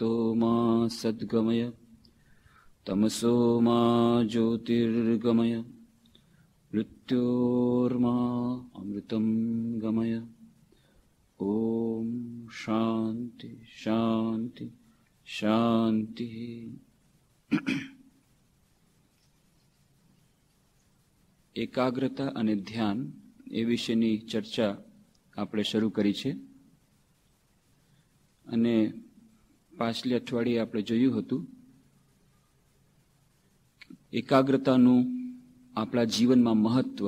ભક્તો માં સદ્ગમય તમસો માં જ્યોતિર્ગમય મૃત્યોર્માં અમૃતમ ગમય ઓમ શાંતિ શાંતિ શાંતિ એકાગ્રતા અને ધ્યાન એ વિશેની ચર્ચા આપણે શરૂ કરી છે અને પાછલી અઠવાડિયે આપણે જોયું હતું એકાગ્રતાનું આપણા જીવનમાં મહત્વ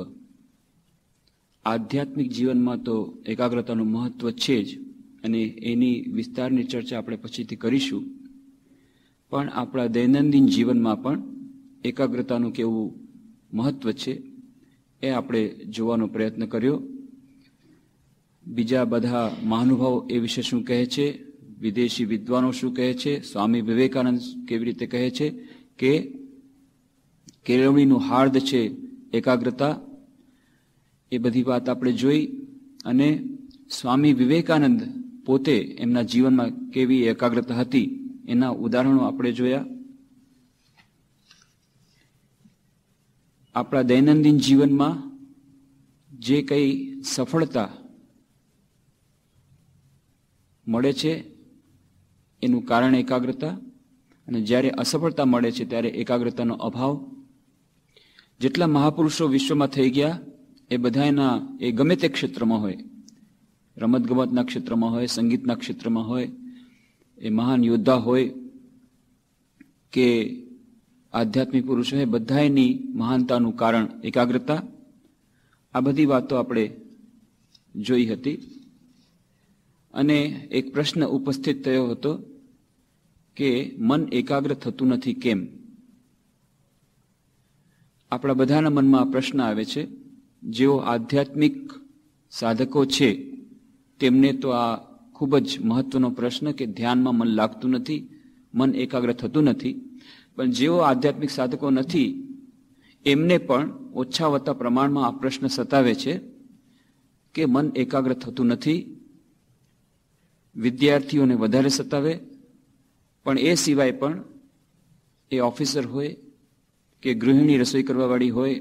આધ્યાત્મિક જીવનમાં તો એકાગ્રતાનું મહત્વ છે જ અને એની વિસ્તારની ચર્ચા આપણે પછીથી કરીશું પણ આપણા દૈનંદિન જીવનમાં પણ એકાગ્રતાનું કેવું મહત્વ છે એ આપણે જોવાનો પ્રયત્ન કર્યો બીજા બધા મહાનુભાવ એ વિશે શું કહે છે વિદેશી વિદ્વાનો શું કહે છે સ્વામી વિવેકાનંદ કેવી રીતે કહે છે કે કેળવણીનું હાર્દ છે એકાગ્રતા એ બધી વાત આપણે જોઈ અને સ્વામી વિવેકાનંદ પોતે એમના જીવનમાં કેવી એકાગ્રતા હતી એના ઉદાહરણો આપણે જોયા આપણા દૈનંદિન જીવનમાં જે કંઈ સફળતા મળે છે એનું કારણ એકાગ્રતા અને જ્યારે અસફળતા મળે છે ત્યારે એકાગ્રતાનો અભાવ જેટલા મહાપુરુષો વિશ્વમાં થઈ ગયા એ બધાના એ ગમે તે ક્ષેત્રમાં હોય રમતગમતના ક્ષેત્રમાં હોય સંગીતના ક્ષેત્રમાં હોય એ મહાન યોદ્ધા હોય કે આધ્યાત્મિક પુરુષો હોય બધાની મહાનતાનું કારણ એકાગ્રતા આ બધી વાતો આપણે જોઈ હતી અને એક પ્રશ્ન ઉપસ્થિત થયો હતો કે મન એકાગ્ર થતું નથી કેમ આપણા બધાના મનમાં આ પ્રશ્ન આવે છે જેઓ આધ્યાત્મિક સાધકો છે તેમને તો આ ખૂબ જ મહત્વનો પ્રશ્ન કે ધ્યાનમાં મન લાગતું નથી મન એકાગ્ર થતું નથી પણ જેઓ આધ્યાત્મિક સાધકો નથી એમને પણ ઓછા વત્તા પ્રમાણમાં આ પ્રશ્ન સતાવે છે કે મન એકાગ્ર થતું નથી વિદ્યાર્થીઓને વધારે સતાવે પણ એ સિવાય પણ એ ઓફિસર હોય કે ગૃહિણી રસોઈ કરવાવાળી હોય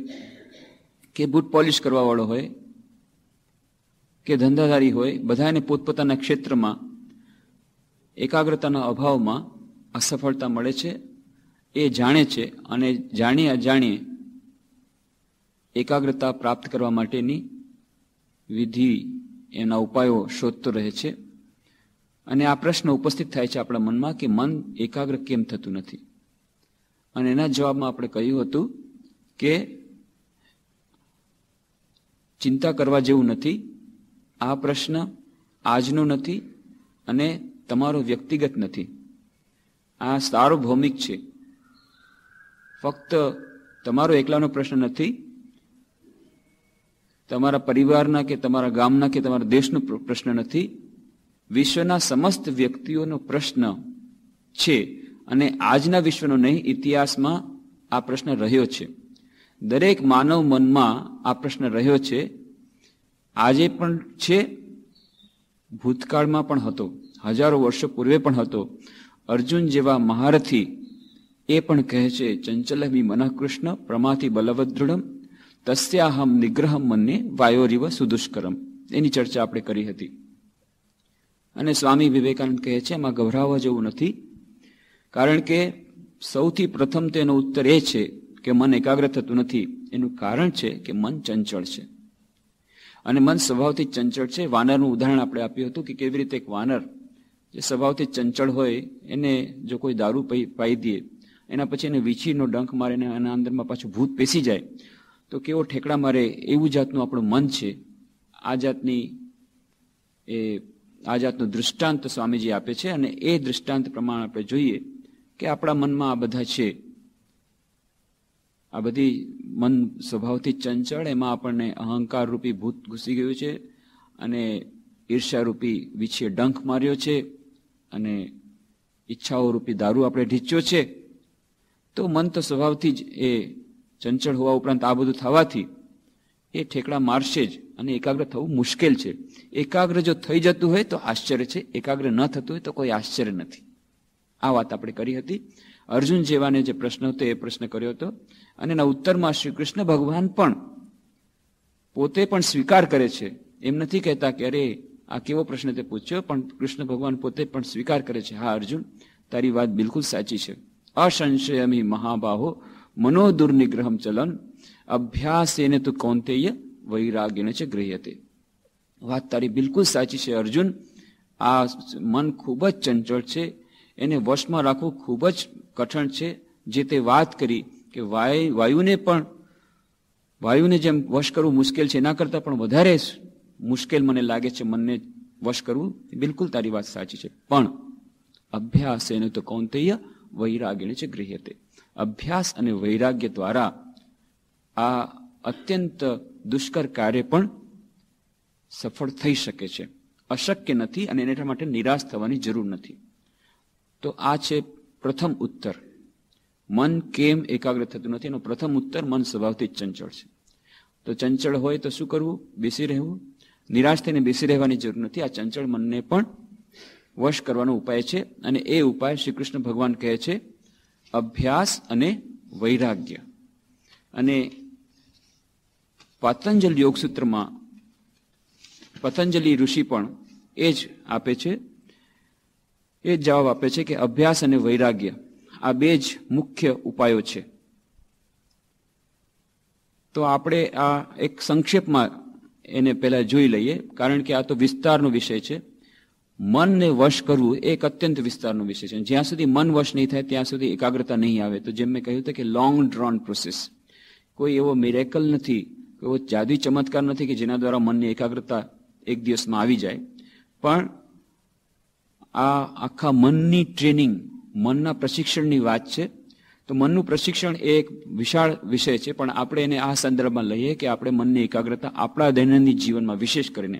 કે બૂટ પોલિશ કરવાવાળો હોય કે ધંધાધારી હોય બધાને પોતપોતાના ક્ષેત્રમાં એકાગ્રતાના અભાવમાં અસફળતા મળે છે એ જાણે છે અને જાણીએ અજાણીએ એકાગ્રતા પ્રાપ્ત કરવા માટેની વિધિ એના ઉપાયો શોધતો રહે છે અને આ પ્રશ્ન ઉપસ્થિત થાય છે આપણા મનમાં કે મન એકાગ્ર કેમ થતું નથી અને એના જવાબમાં આપણે કહ્યું હતું કે ચિંતા કરવા જેવું નથી આ પ્રશ્ન આજનો નથી અને તમારો વ્યક્તિગત નથી આ સાર્વભૌમિક છે ફક્ત તમારો એકલાનો પ્રશ્ન નથી તમારા પરિવારના કે તમારા ગામના કે તમારા દેશનો પ્રશ્ન નથી વિશ્વના સમસ્ત વ્યક્તિઓનો પ્રશ્ન છે અને આજના વિશ્વનો નહીં ઇતિહાસમાં આ પ્રશ્ન રહ્યો છે દરેક માનવ મનમાં આ પ્રશ્ન રહ્યો છે આજે પણ છે ભૂતકાળમાં પણ હતો હજારો વર્ષો પૂર્વે પણ હતો અર્જુન જેવા મહારથી એ પણ કહે છે ચંચલમી મનઃકૃષ્ણ પ્રમાથી બલવદ્રુડમ તસ્યાહમ નિગ્રહમ મનને વાયોરીવ સુદુષ્કરમ એની ચર્ચા આપણે કરી હતી અને સ્વામી વિવેકાનંદ કહે છે એમાં ગભરાવા જેવું નથી કારણ કે સૌથી પ્રથમ તેનો ઉત્તર એ છે કે મન એકાગ્ર થતું નથી એનું કારણ છે કે મન ચંચળ છે અને મન સ્વભાવથી ચંચળ છે વાનરનું ઉદાહરણ આપણે આપ્યું હતું કે કેવી રીતે એક વાનર જે સ્વભાવથી ચંચળ હોય એને જો કોઈ દારૂ પાઈ દે એના પછી એને વીછીનો ડંખ મારીને એના અંદરમાં પાછું ભૂત પેસી જાય તો કેવો ઠેકડા મારે એવું જાતનું આપણું મન છે આ જાતની એ આ જાતનું દૃષ્ટાંત સ્વામીજી આપે છે અને એ દૃષ્ટાંત પ્રમાણે આપણે જોઈએ કે આપણા મનમાં આ બધા છે આ બધી મન સ્વભાવથી ચંચળ એમાં આપણને અહંકારરૂપી ભૂત ઘૂસી ગયું છે અને ઈર્ષ્યારૂપી વિછે ડંખ માર્યો છે અને ઈચ્છાઓ રૂપી દારૂ આપણે ઢીંચ્યો છે તો મન તો સ્વભાવથી જ એ ચંચળ હોવા ઉપરાંત આ બધું થવાથી એ ઠેકડા મારશે જ અને એકાગ્ર થવું મુશ્કેલ છે એકાગ્ર જો થઈ જતું હોય તો આશ્ચર્ય છે એકાગ્ર ન થતું હોય તો કોઈ આશ્ચર્ય નથી આ વાત આપણે કરી હતી અર્જુન જેવાને જે પ્રશ્ન હતો એ પ્રશ્ન કર્યો હતો અને એના ઉત્તરમાં શ્રી કૃષ્ણ ભગવાન પણ પોતે પણ સ્વીકાર કરે છે એમ નથી કહેતા કે અરે આ કેવો પ્રશ્ન તે પૂછ્યો પણ કૃષ્ણ ભગવાન પોતે પણ સ્વીકાર કરે છે હા અર્જુન તારી વાત બિલકુલ સાચી છે અસંશયમી મહાબાહો મનોદુર્નિગ્રહમ ચલન અભ્યાસ એને તું કૌંતેય વૈરાગ્યને છે ગ્રહ્યતે વાત તારી બિલકુલ સાચી છે અર્જુન આ મન ખૂબ જ ચંચળ છે એને વશમાં રાખવું ખૂબ જ કઠણ છે જે તે વાત કરી કે વાય વાયુને પણ વાયુને જેમ વશ કરવું મુશ્કેલ છે એના કરતાં પણ વધારે મુશ્કેલ મને લાગે છે મનને વશ કરવું બિલકુલ તારી વાત સાચી છે પણ અભ્યાસ એને તો કૌંતેય વૈરાગ્યને છે ગૃહ્યતે અભ્યાસ અને વૈરાગ્ય દ્વારા આ અત્યંત દુષ્કર કાર્ય પણ સફળ થઈ શકે છે અશક્ય નથી અને એના માટે નિરાશ થવાની જરૂર નથી તો આ છે પ્રથમ ઉત્તર મન કેમ એકાગ્ર થતું નથી એનો પ્રથમ ઉત્તર મન સ્વભાવથી જ ચંચળ છે તો ચંચળ હોય તો શું કરવું બેસી રહેવું નિરાશ થઈને બેસી રહેવાની જરૂર નથી આ ચંચળ મનને પણ વશ કરવાનો ઉપાય છે અને એ ઉપાય શ્રી કૃષ્ણ ભગવાન કહે છે અભ્યાસ અને વૈરાગ્ય અને પતંજલિ યોગ સૂત્રમાં પતંજલિ ઋષિ પણ એ જ આપે છે એ જ જવાબ આપે છે કે અભ્યાસ અને વૈરાગ્ય આ બે જ મુખ્ય ઉપાયો છે તો આપણે આ એક સંક્ષેપમાં એને પહેલાં જોઈ લઈએ કારણ કે આ તો વિસ્તારનો વિષય છે મનને વશ કરવું એ એક અત્યંત વિસ્તારનો વિષય છે જ્યાં સુધી મન વશ નહીં થાય ત્યાં સુધી એકાગ્રતા નહીં આવે તો જેમ મેં કહ્યું હતું કે લોંગ ડ્રોન પ્રોસેસ કોઈ એવો મિરેકલ નથી એવો જાદુઈ ચમત્કાર નથી કે જેના દ્વારા મનની એકાગ્રતા એક દિવસમાં આવી જાય પણ આ આખા મનની ટ્રેનિંગ મનના પ્રશિક્ષણની વાત છે તો મનનું પ્રશિક્ષણ એ એક વિશાળ વિષય છે પણ આપણે એને આ સંદર્ભમાં લઈએ કે આપણે મનની એકાગ્રતા આપણા દૈનંદિન જીવનમાં વિશેષ કરીને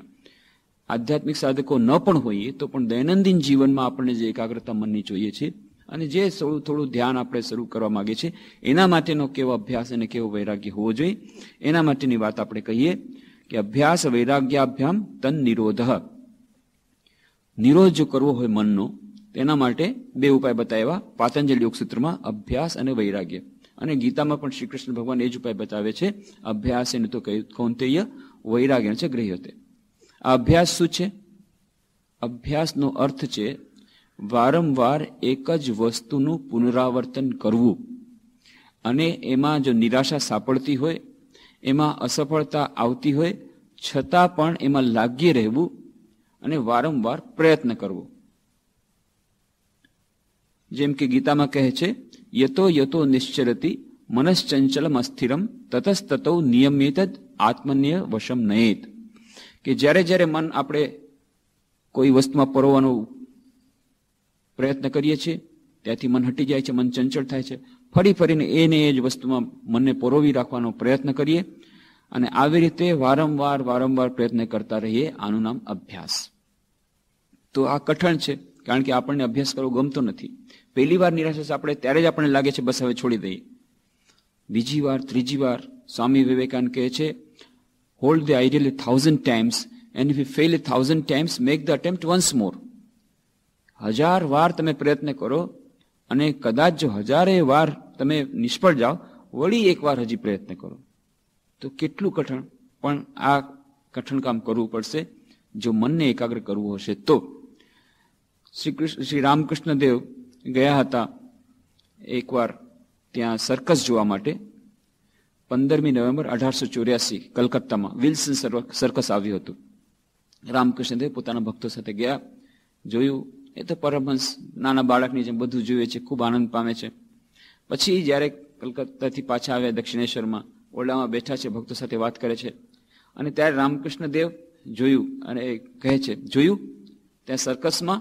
આધ્યાત્મિક સાધકો ન પણ હોઈએ તો પણ દૈનંદિન જીવનમાં આપણને જે એકાગ્રતા મનની જોઈએ છીએ અને જે થોડું થોડું ધ્યાન આપણે શરૂ કરવા માગીએ છીએ એના માટેનો કેવો અભ્યાસ અને કેવો વૈરાગ્ય હોવો જોઈએ એના માટેની વાત આપણે કહીએ કે અભ્યાસ વૈરાગ્યાભ્યામ તન નિરોધ નિરોધ જો કરવો હોય મનનો તેના માટે બે ઉપાય બતાવ્યા પાતંજલ યોગસૂત્રમાં અભ્યાસ અને વૈરાગ્ય અને ગીતામાં પણ શ્રી કૃષ્ણ ભગવાન એ જ ઉપાય બતાવે છે અભ્યાસ એને તો કહ્યું કૌંતેય વૈરાગ્ય છે ગ્રહ્યતે આ અભ્યાસ શું છે અભ્યાસનો અર્થ છે વારંવાર એક જ વસ્તુનું પુનરાવર્તન કરવું અને એમાં જો નિરાશા સાંપડતી હોય એમાં અસફળતા આવતી હોય છતાં પણ એમાં લાગી રહેવું અને વારંવાર પ્રયત્ન કરવો જેમ કે ગીતામાં કહે છે યતો યતો નિશ્ચરતી મનશ્ચંચલમ અસ્થિરમ તતસ્તતો નિયમિત જ આત્મન્ય વશમ નયેત કે જ્યારે જ્યારે મન આપણે કોઈ વસ્તુમાં પરોવાનું પ્રયત્ન કરીએ છીએ ત્યાંથી મન હટી જાય છે મન ચંચળ થાય છે ફરી ફરીને એને એ જ વસ્તુમાં મનને પરોવી રાખવાનો પ્રયત્ન કરીએ અને આવી રીતે વારંવાર વારંવાર પ્રયત્ન કરતા રહીએ આનું નામ અભ્યાસ તો આ કઠણ છે કારણ કે આપણને અભ્યાસ કરવો ગમતો નથી પહેલી વાર નિરાશા આપણે ત્યારે જ આપણને લાગે છે બસ હવે છોડી દઈએ બીજી વાર ત્રીજી વાર સ્વામી વિવેકાનંદ કહે છે hold the ideal thousand times and if you fail a thousand times make the attempt once more હજાર વાર તમે પ્રયત્ન કરો અને કદાચ જો હજારે વાર તમે નિષ્ફળ જાઓ વળી એકવાર હજી પ્રયત્ન કરો તો કેટલું કઠણ પણ આ કઠણ કામ કરવું પડશે જો મનને એકાગ્ર કરવું હશે તો શ્રી કૃષ્ણ શ્રી રામકૃષ્ણ દેવ ગયા હતા એકવાર ત્યાં સર્કસ જોવા માટે પંદરમી નવેમ્બર અઢારસો ચોર્યાસી કલકત્તામાં વિલ્સન સર્કસ આવ્યું હતું રામકૃષ્ણદેવ પોતાના ભક્તો સાથે ગયા જોયું એ તો પરમહંસ નાના બાળકની જેમ બધું જુએ છે ખૂબ આનંદ પામે છે પછી જ્યારે કલકત્તાથી પાછા આવ્યા દક્ષિણેશ્વરમાં ઓરડામાં બેઠા છે ભક્તો સાથે વાત કરે છે અને ત્યારે રામકૃષ્ણ દેવ જોયું અને કહે છે જોયું ત્યાં સર્કસમાં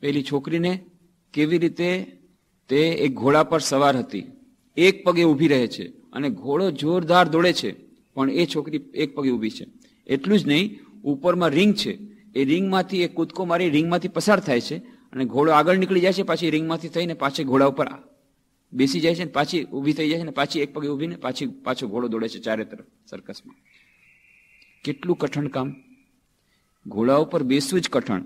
પેલી છોકરીને કેવી રીતે તે એક ઘોડા પર સવાર હતી એક પગે ઊભી રહે છે અને ઘોડો જોરદાર દોડે છે પણ એ છોકરી એક પગે ઊભી છે એટલું જ નહીં ઉપરમાં રિંગ છે એ રિંગમાંથી એ કૂદકો મારી રિંગમાંથી પસાર થાય છે અને ઘોડો આગળ નીકળી જાય છે પાછી રિંગમાંથી થઈને પાછી ઘોડા ઉપર બેસી જાય છે ને પાછી ઊભી થઈ જાય છે ને પાછી એક પગે ઊભીને પાછી પાછો ઘોડો દોડે છે ચારે તરફ સર્કસમાં કેટલું કઠણ કામ ઘોડા ઉપર બેસવું જ કઠણ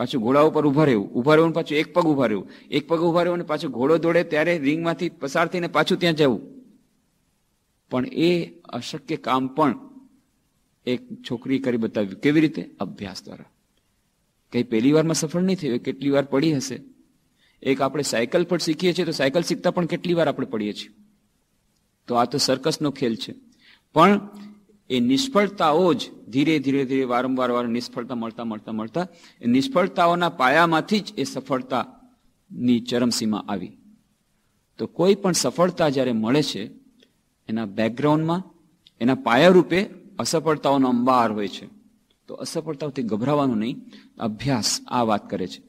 પાછું ઘોડા ઉપર ઊભા રહેવું ઊભા રહેવું પાછું એક પગ ઊભા રહેવું એક પગ ઊભા રહેવું અને પાછું ઘોડો દોડે ત્યારે રિંગમાંથી પસાર થઈને પાછું ત્યાં જવું પણ એ અશક્ય કામ પણ એક છોકરી કરી બતાવ્યું કેવી રીતે અભ્યાસ દ્વારા કઈ પહેલી વારમાં સફળ નહીં થયું કેટલી વાર પડી હશે એક આપણે સાયકલ પણ શીખીએ છીએ તો સાયકલ શીખતા પણ કેટલી વાર આપણે પડીએ છીએ તો આ તો સર્કસનો ખેલ છે પણ એ નિષ્ફળતાઓ જ ધીરે ધીરે ધીરે વારંવાર વાર નિષ્ફળતા મળતા મળતા મળતા એ નિષ્ફળતાઓના પાયામાંથી જ એ સફળતાની ચરમસીમા આવી તો કોઈ પણ સફળતા જ્યારે મળે છે એના બેકગ્રાઉન્ડમાં એના પાયારૂપે અસફળતાઓનો અંબાર હોય છે તો અસફળતાઓથી ગભરાવાનું નહીં અભ્યાસ આ વાત કરે છે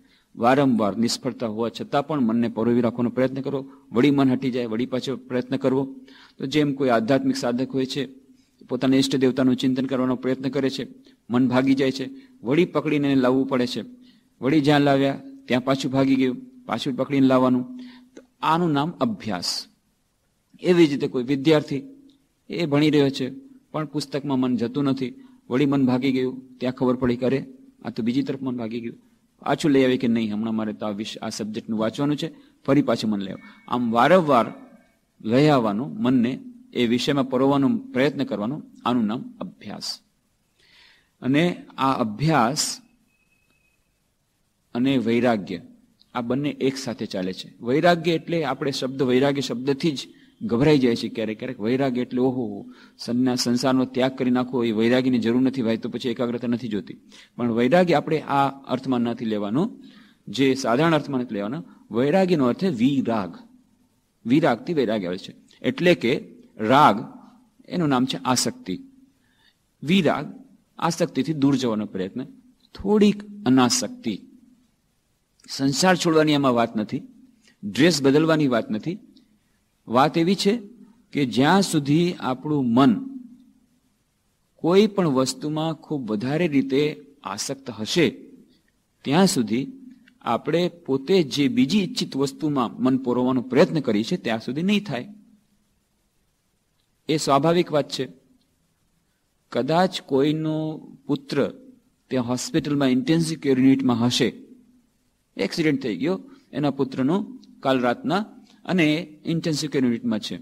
વારંવાર નિષ્ફળતા હોવા છતાં પણ મનને પરોવી રાખવાનો પ્રયત્ન કરો વળી મન હટી જાય વળી પાછો પ્રયત્ન કરવો તો જેમ કોઈ આધ્યાત્મિક સાધક હોય છે પોતાના ઇષ્ટ દેવતાનું ચિંતન કરવાનો પ્રયત્ન કરે છે મન ભાગી જાય છે વળી પકડીને એને લાવવું પડે છે વળી જ્યાં લાવ્યા ત્યાં પાછું ભાગી ગયું પાછું પકડીને લાવવાનું તો આનું નામ અભ્યાસ એવી જ રીતે કોઈ વિદ્યાર્થી એ ભણી રહ્યો છે પણ પુસ્તકમાં મન જતું નથી વળી મન ભાગી ગયું ત્યાં ખબર પડી કરે આ તો બીજી તરફ મન ભાગી ગયું પાછું લઈ આવે કે નહીં હમણાં મારે તો આ વિષ આ સબ્જેક્ટનું વાંચવાનું છે ફરી પાછું મન લઈ આમ વારંવાર લઈ આવવાનું મનને એ વિષયમાં પરોવાનો પ્રયત્ન કરવાનો આનું નામ અભ્યાસ અને આ અભ્યાસ અને વૈરાગ્ય આ બંને એક સાથે ચાલે છે વૈરાગ્ય એટલે આપણે શબ્દ વૈરાગ્ય શબ્દથી જ ગભરાઈ જાય છે ક્યારેક ક્યારેક વૈરાગ એટલે ઓહો સંન્યાસ સંસારનો ત્યાગ કરી નાખો એ વૈરાગીની જરૂર નથી ભાઈ તો પછી એકાગ્રતા નથી જોતી પણ વૈરાગ્ય આપણે આ અર્થમાં નથી લેવાનો જે સાધારણ અર્થમાં નથી લેવાનો વૈરાગ્યનો અર્થ વિરાગ વિરાગથી વૈરાગ આવે છે એટલે કે રાગ એનું નામ છે આસક્તિ વિરાગ આસક્તિથી દૂર જવાનો પ્રયત્ન થોડીક અનાસક્તિ સંસાર છોડવાની એમાં વાત નથી ડ્રેસ બદલવાની વાત નથી વાત એવી છે કે જ્યાં સુધી આપણું મન કોઈ પણ વસ્તુમાં ખૂબ વધારે રીતે આસક્ત હશે ત્યાં સુધી આપણે પોતે જે બીજી ઈચ્છિત વસ્તુમાં મન પોરવાનો પ્રયત્ન કરીએ છીએ ત્યાં સુધી નહીં થાય એ સ્વાભાવિક વાત છે કદાચ કોઈનો પુત્ર ત્યાં હોસ્પિટલમાં ઇન્ટેન્સિવ કેર યુનિટમાં હશે એક્સિડન્ટ થઈ ગયો એના પુત્રનું કાલ રાતના અને ઇન્ટેન્સિવ કેર યુનિટમાં છે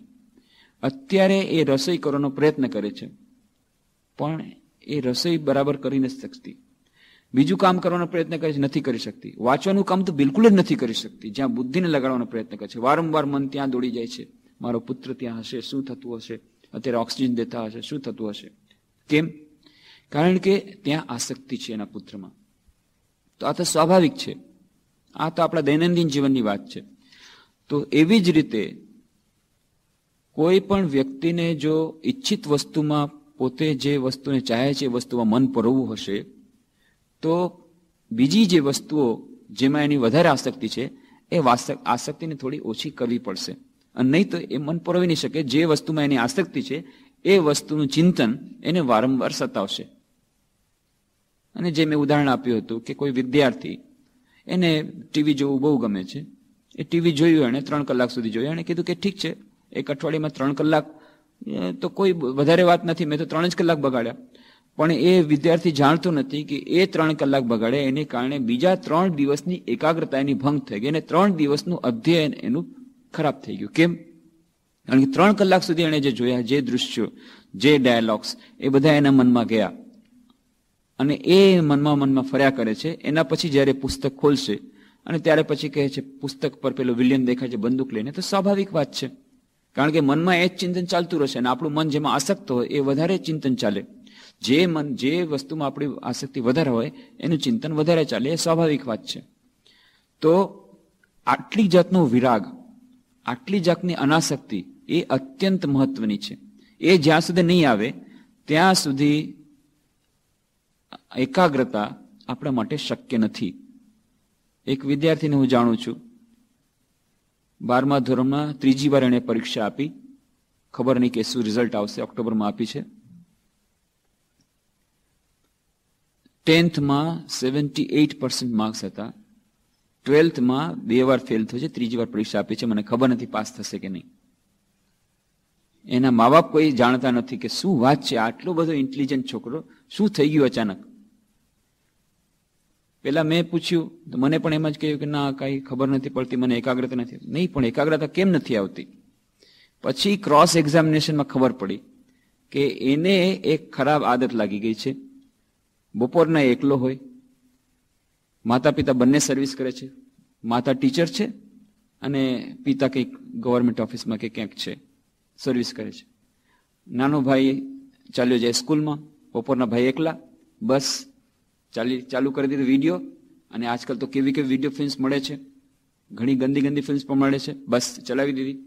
અત્યારે એ રસોઈ કરવાનો પ્રયત્ન કરે છે પણ એ રસોઈ બરાબર કરી નથી શકતી બીજું કામ કરવાનો પ્રયત્ન કરે છે નથી કરી શકતી વાંચવાનું કામ તો બિલકુલ જ નથી કરી શકતી જ્યાં બુદ્ધિને લગાડવાનો પ્રયત્ન કરે છે વારંવાર મન ત્યાં દોડી જાય છે મારો પુત્ર ત્યાં હશે શું થતું હશે અત્યારે ઓક્સિજન દેતા હશે શું થતું હશે કેમ કારણ કે ત્યાં આસક્તિ છે એના પુત્રમાં તો આ તો સ્વાભાવિક છે આ તો આપણા દૈનંદિન જીવનની વાત છે તો એવી જ રીતે કોઈ પણ વ્યક્તિને જો ઈચ્છિત વસ્તુમાં પોતે જે વસ્તુને ચાહે છે એ વસ્તુમાં મન પરવવું હશે તો બીજી જે વસ્તુઓ જેમાં એની વધારે આસક્તિ છે એ આસક્તિને થોડી ઓછી કરવી પડશે અને નહીં તો એ મન પરવી નહીં શકે જે વસ્તુમાં એની આસક્તિ છે એ વસ્તુનું ચિંતન એને વારંવાર સતાવશે અને જે મેં ઉદાહરણ આપ્યું હતું કે કોઈ વિદ્યાર્થી એને ટીવી જોવું બહુ ગમે છે એ ટીવી જોયું એણે ત્રણ કલાક સુધી જોયું એણે કીધું કે ઠીક છે એક અઠવાડિયામાં ત્રણ કલાક તો કોઈ વધારે વાત નથી મેં તો ત્રણ જ કલાક બગાડ્યા પણ એ વિદ્યાર્થી જાણતો નથી કે એ ત્રણ કલાક બગાડે એને કારણે બીજા ત્રણ દિવસની એકાગ્રતા એની ભંગ થઈ ગઈ અને ત્રણ દિવસનું અધ્યયન એનું ખરાબ થઈ ગયું કેમ કારણ કે ત્રણ કલાક સુધી એણે જે જોયા જે દૃશ્યો જે ડાયલોગ્સ એ બધા એના મનમાં ગયા અને એ મનમાં મનમાં ફર્યા કરે છે એના પછી જ્યારે પુસ્તક ખોલશે અને ત્યારે પછી કહે છે પુસ્તક પર પેલો વિલિયમ દેખાય છે બંદૂક લઈને તો સ્વાભાવિક વાત છે કારણ કે મનમાં એ જ ચિંતન ચાલતું રહેશે અને આપણું મન જેમાં આસક્ત હોય એ વધારે ચિંતન ચાલે જે મન જે વસ્તુમાં આપણી આસક્તિ વધારે હોય એનું ચિંતન વધારે ચાલે એ સ્વાભાવિક વાત છે તો આટલી જાતનો વિરાગ આટલી જાતની અનાસક્તિ એ અત્યંત મહત્વની છે એ જ્યાં સુધી નહીં આવે ત્યાં સુધી એકાગ્રતા આપણા માટે શક્ય નથી એક વિદ્યાર્થીને હું જાણું છું બારમા ધોરણમાં ત્રીજી વાર એણે પરીક્ષા આપી ખબર નહીં કે શું રિઝલ્ટ આવશે ઓક્ટોબરમાં આપી છે ટેન્થમાં સેવન્ટી એઇટ પર્સન્ટ માર્ક્સ હતા ટ્વેલ્થમાં બે વાર ફેલ થયો છે ત્રીજી વાર પરીક્ષા આપી છે મને ખબર નથી પાસ થશે કે નહીં એના મા બાપ કોઈ જાણતા નથી કે શું વાત છે આટલો બધો ઇન્ટેલિજન્ટ છોકરો શું થઈ ગયું અચાનક પહેલા મેં પૂછ્યું મને પણ એમ જ કહ્યું કે ના કાંઈ ખબર નથી પડતી મને એકાગ્રતા નથી નહીં પણ એકાગ્રતા કેમ નથી આવતી પછી ક્રોસ એક્ઝામિનેશનમાં ખબર પડી કે એને એક ખરાબ આદત લાગી ગઈ છે બપોરના એકલો હોય માતા પિતા બંને સર્વિસ કરે છે માતા ટીચર છે અને પિતા કંઈક ગવર્મેન્ટ ઓફિસમાં કે ક્યાંક છે સર્વિસ કરે છે નાનો ભાઈ ચાલ્યો જાય સ્કૂલમાં બપોરના ભાઈ એકલા બસ ચાલી ચાલુ કરી દીધું વિડીયો અને આજકાલ તો કેવી કેવી વિડીયો ફિલ્મ્સ મળે છે ઘણી ગંદી ગંદી ફિલ્મ્સ પણ મળે છે બસ ચલાવી દીધી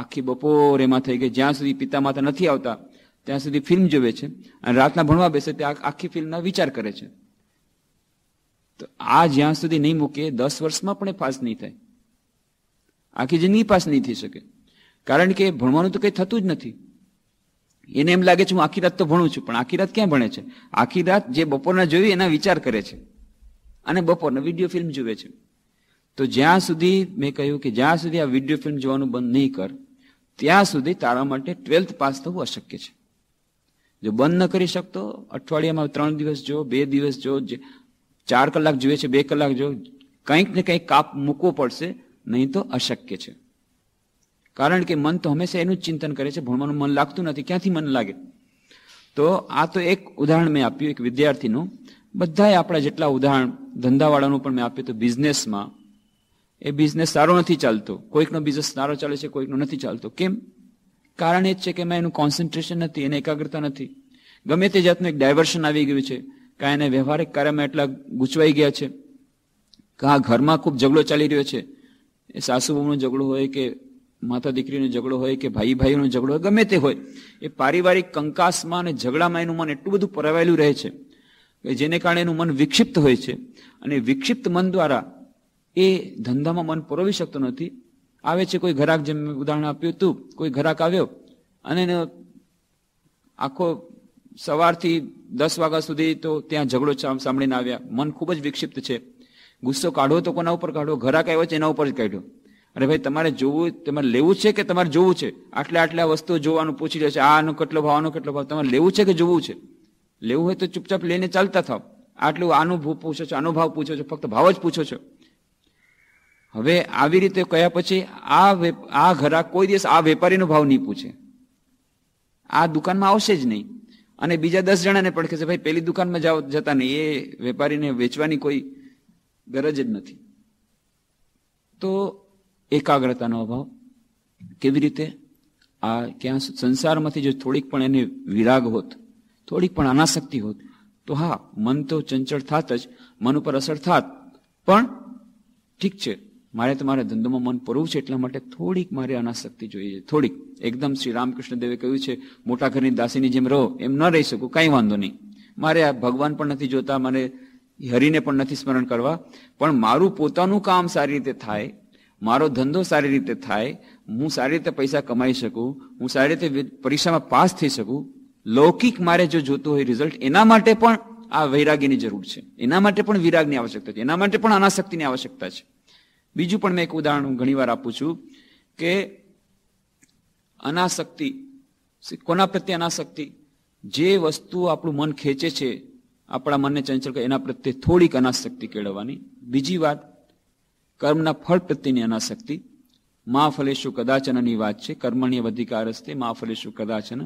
આખી બપોર એમાં થઈ ગઈ જ્યાં સુધી પિતા માતા નથી આવતા ત્યાં સુધી ફિલ્મ જોવે છે અને રાતના ભણવા બેસે ત્યાં આખી ફિલ્મના વિચાર કરે છે તો આ જ્યાં સુધી નહીં મૂકે દસ વર્ષમાં પણ એ પાસ નહીં થાય આખી જિંદગી પાસ નહીં થઈ શકે કારણ કે ભણવાનું તો કંઈ થતું જ નથી એને એમ લાગે છે હું આખી રાત તો ભણું છું પણ આખી રાત ક્યાં ભણે છે આખી રાત જે બપોરના જોયું એના વિચાર કરે છે અને બપોરના વિડીયો ફિલ્મ જુએ છે તો જ્યાં સુધી મેં કહ્યું કે જ્યાં સુધી આ વિડીયો ફિલ્મ જોવાનું બંધ નહીં કર ત્યાં સુધી તારા માટે ટ્વેલ્થ પાસ થવું અશક્ય છે જો બંધ ન કરી શકતો અઠવાડિયામાં ત્રણ દિવસ જો બે દિવસ જો ચાર કલાક જુએ છે બે કલાક જો કંઈક ને કંઈક કાપ મૂકવો પડશે નહીં તો અશક્ય છે કારણ કે મન તો હંમેશા એનું જ ચિંતન કરે છે ભણવાનું મન લાગતું નથી ક્યાંથી મન લાગે તો આ તો એક ઉદાહરણ મેં આપ્યું એક વિદ્યાર્થીનું બધાએ આપણા જેટલા ઉદાહરણ ધંધાવાળાનું પણ મેં આપ્યું તો બિઝનેસમાં એ બિઝનેસ સારો નથી ચાલતો કોઈકનો બિઝનેસ સારો ચાલે છે કોઈકનો નથી ચાલતો કેમ કારણ એ જ છે કે એમાં એનું કોન્સન્ટ્રેશન નથી એને એકાગ્રતા નથી ગમે તે જાતનું એક ડાયવર્શન આવી ગયું છે કાં એને વ્યવહારિક કાર્યમાં એટલા ગૂંચવાઈ ગયા છે કાં ઘરમાં ખૂબ ઝઘડો ચાલી રહ્યો છે એ સાસુ બહુનો ઝઘડો હોય કે માતા દીકરીનો ઝઘડો હોય કે ભાઈ ભાઈનો ઝઘડો હોય ગમે તે હોય એ પારિવારિક કંકાસમાં અને ઝઘડામાં એનું મન એટલું બધું પરવાયેલું રહે છે કે જેને કારણે એનું મન વિક્ષિપ્ત હોય છે અને વિક્ષિપ્ત મન દ્વારા એ ધંધામાં મન પરોવી શકતો નથી આવે છે કોઈ ઘરાક જેમ ઉદાહરણ આપ્યું હતું કોઈ ઘરાક આવ્યો અને આખો સવારથી દસ વાગ્યા સુધી તો ત્યાં ઝઘડો સાંભળીને આવ્યા મન ખૂબ જ વિક્ષિપ્ત છે ગુસ્સો કાઢો તો કોના ઉપર કાઢો ઘરાક આવ્યો છે એના ઉપર જ કાઢ્યો અરે ભાઈ તમારે જોવું તમારે લેવું છે કે તમારે જોવું છે આટલા આટલા વસ્તુ જોવાનું પૂછી જશે આનો કેટલો ભાવ આનો કેટલો ભાવ તમારે લેવું છે કે જોવું છે લેવું હોય તો ચૂપચાપ લઈને ચાલતા થાવ આટલું આનું પૂછો છો આનો ભાવ પૂછો છો ફક્ત ભાવ જ પૂછો છો હવે આવી રીતે કયા પછી આ આ ઘરા કોઈ દિવસ આ વેપારીનો ભાવ નહીં પૂછે આ દુકાનમાં આવશે જ નહીં અને બીજા દસ જણાને પણ છે ભાઈ પેલી દુકાનમાં જાઓ જતા નહીં એ વેપારીને વેચવાની કોઈ ગરજ જ નથી તો એકાગ્રતાનો અભાવ કેવી રીતે આ ક્યાં સંસારમાંથી જો થોડીક પણ એને વિરાગ હોત થોડીક પણ અનાશક્તિ હોત તો હા મન તો ચંચળ થાત જ મન ઉપર અસર થાત પણ ઠીક છે મારે તમારા ધંધોમાં મન પરવું છે એટલા માટે થોડીક મારે અનાશક્તિ જોઈએ થોડીક એકદમ શ્રી રામકૃષ્ણ દેવે કહ્યું છે મોટા ઘરની દાસીની જેમ રહો એમ ન રહી શકું કાંઈ વાંધો નહીં મારે આ ભગવાન પણ નથી જોતા મને હરિને પણ નથી સ્મરણ કરવા પણ મારું પોતાનું કામ સારી રીતે થાય મારો ધંધો સારી રીતે થાય હું સારી રીતે પૈસા કમાઈ શકું હું સારી રીતે પરીક્ષામાં પાસ થઈ શકું લૌકિક મારે જો જોતું હોય રિઝલ્ટ એના માટે પણ આ વૈરાગ્યની જરૂર છે એના માટે પણ વિરાગની આવશ્યકતા છે એના માટે પણ અનાશક્તિની આવશ્યકતા છે બીજું પણ મેં એક ઉદાહરણ હું ઘણીવાર આપું છું કે અનાશક્તિ કોના પ્રત્યે અનાશક્તિ જે વસ્તુ આપણું મન ખેંચે છે આપણા મનને ચંચલ કરે એના પ્રત્યે થોડીક અનાશક્તિ કેળવવાની બીજી વાત કર્મના ફળ પ્રત્યેની અનાશક્તિ મા ફલેશુ કદાચનની વાત છે કર્મણીય અધિકારસ્તે મા ફલેશુ કદાચન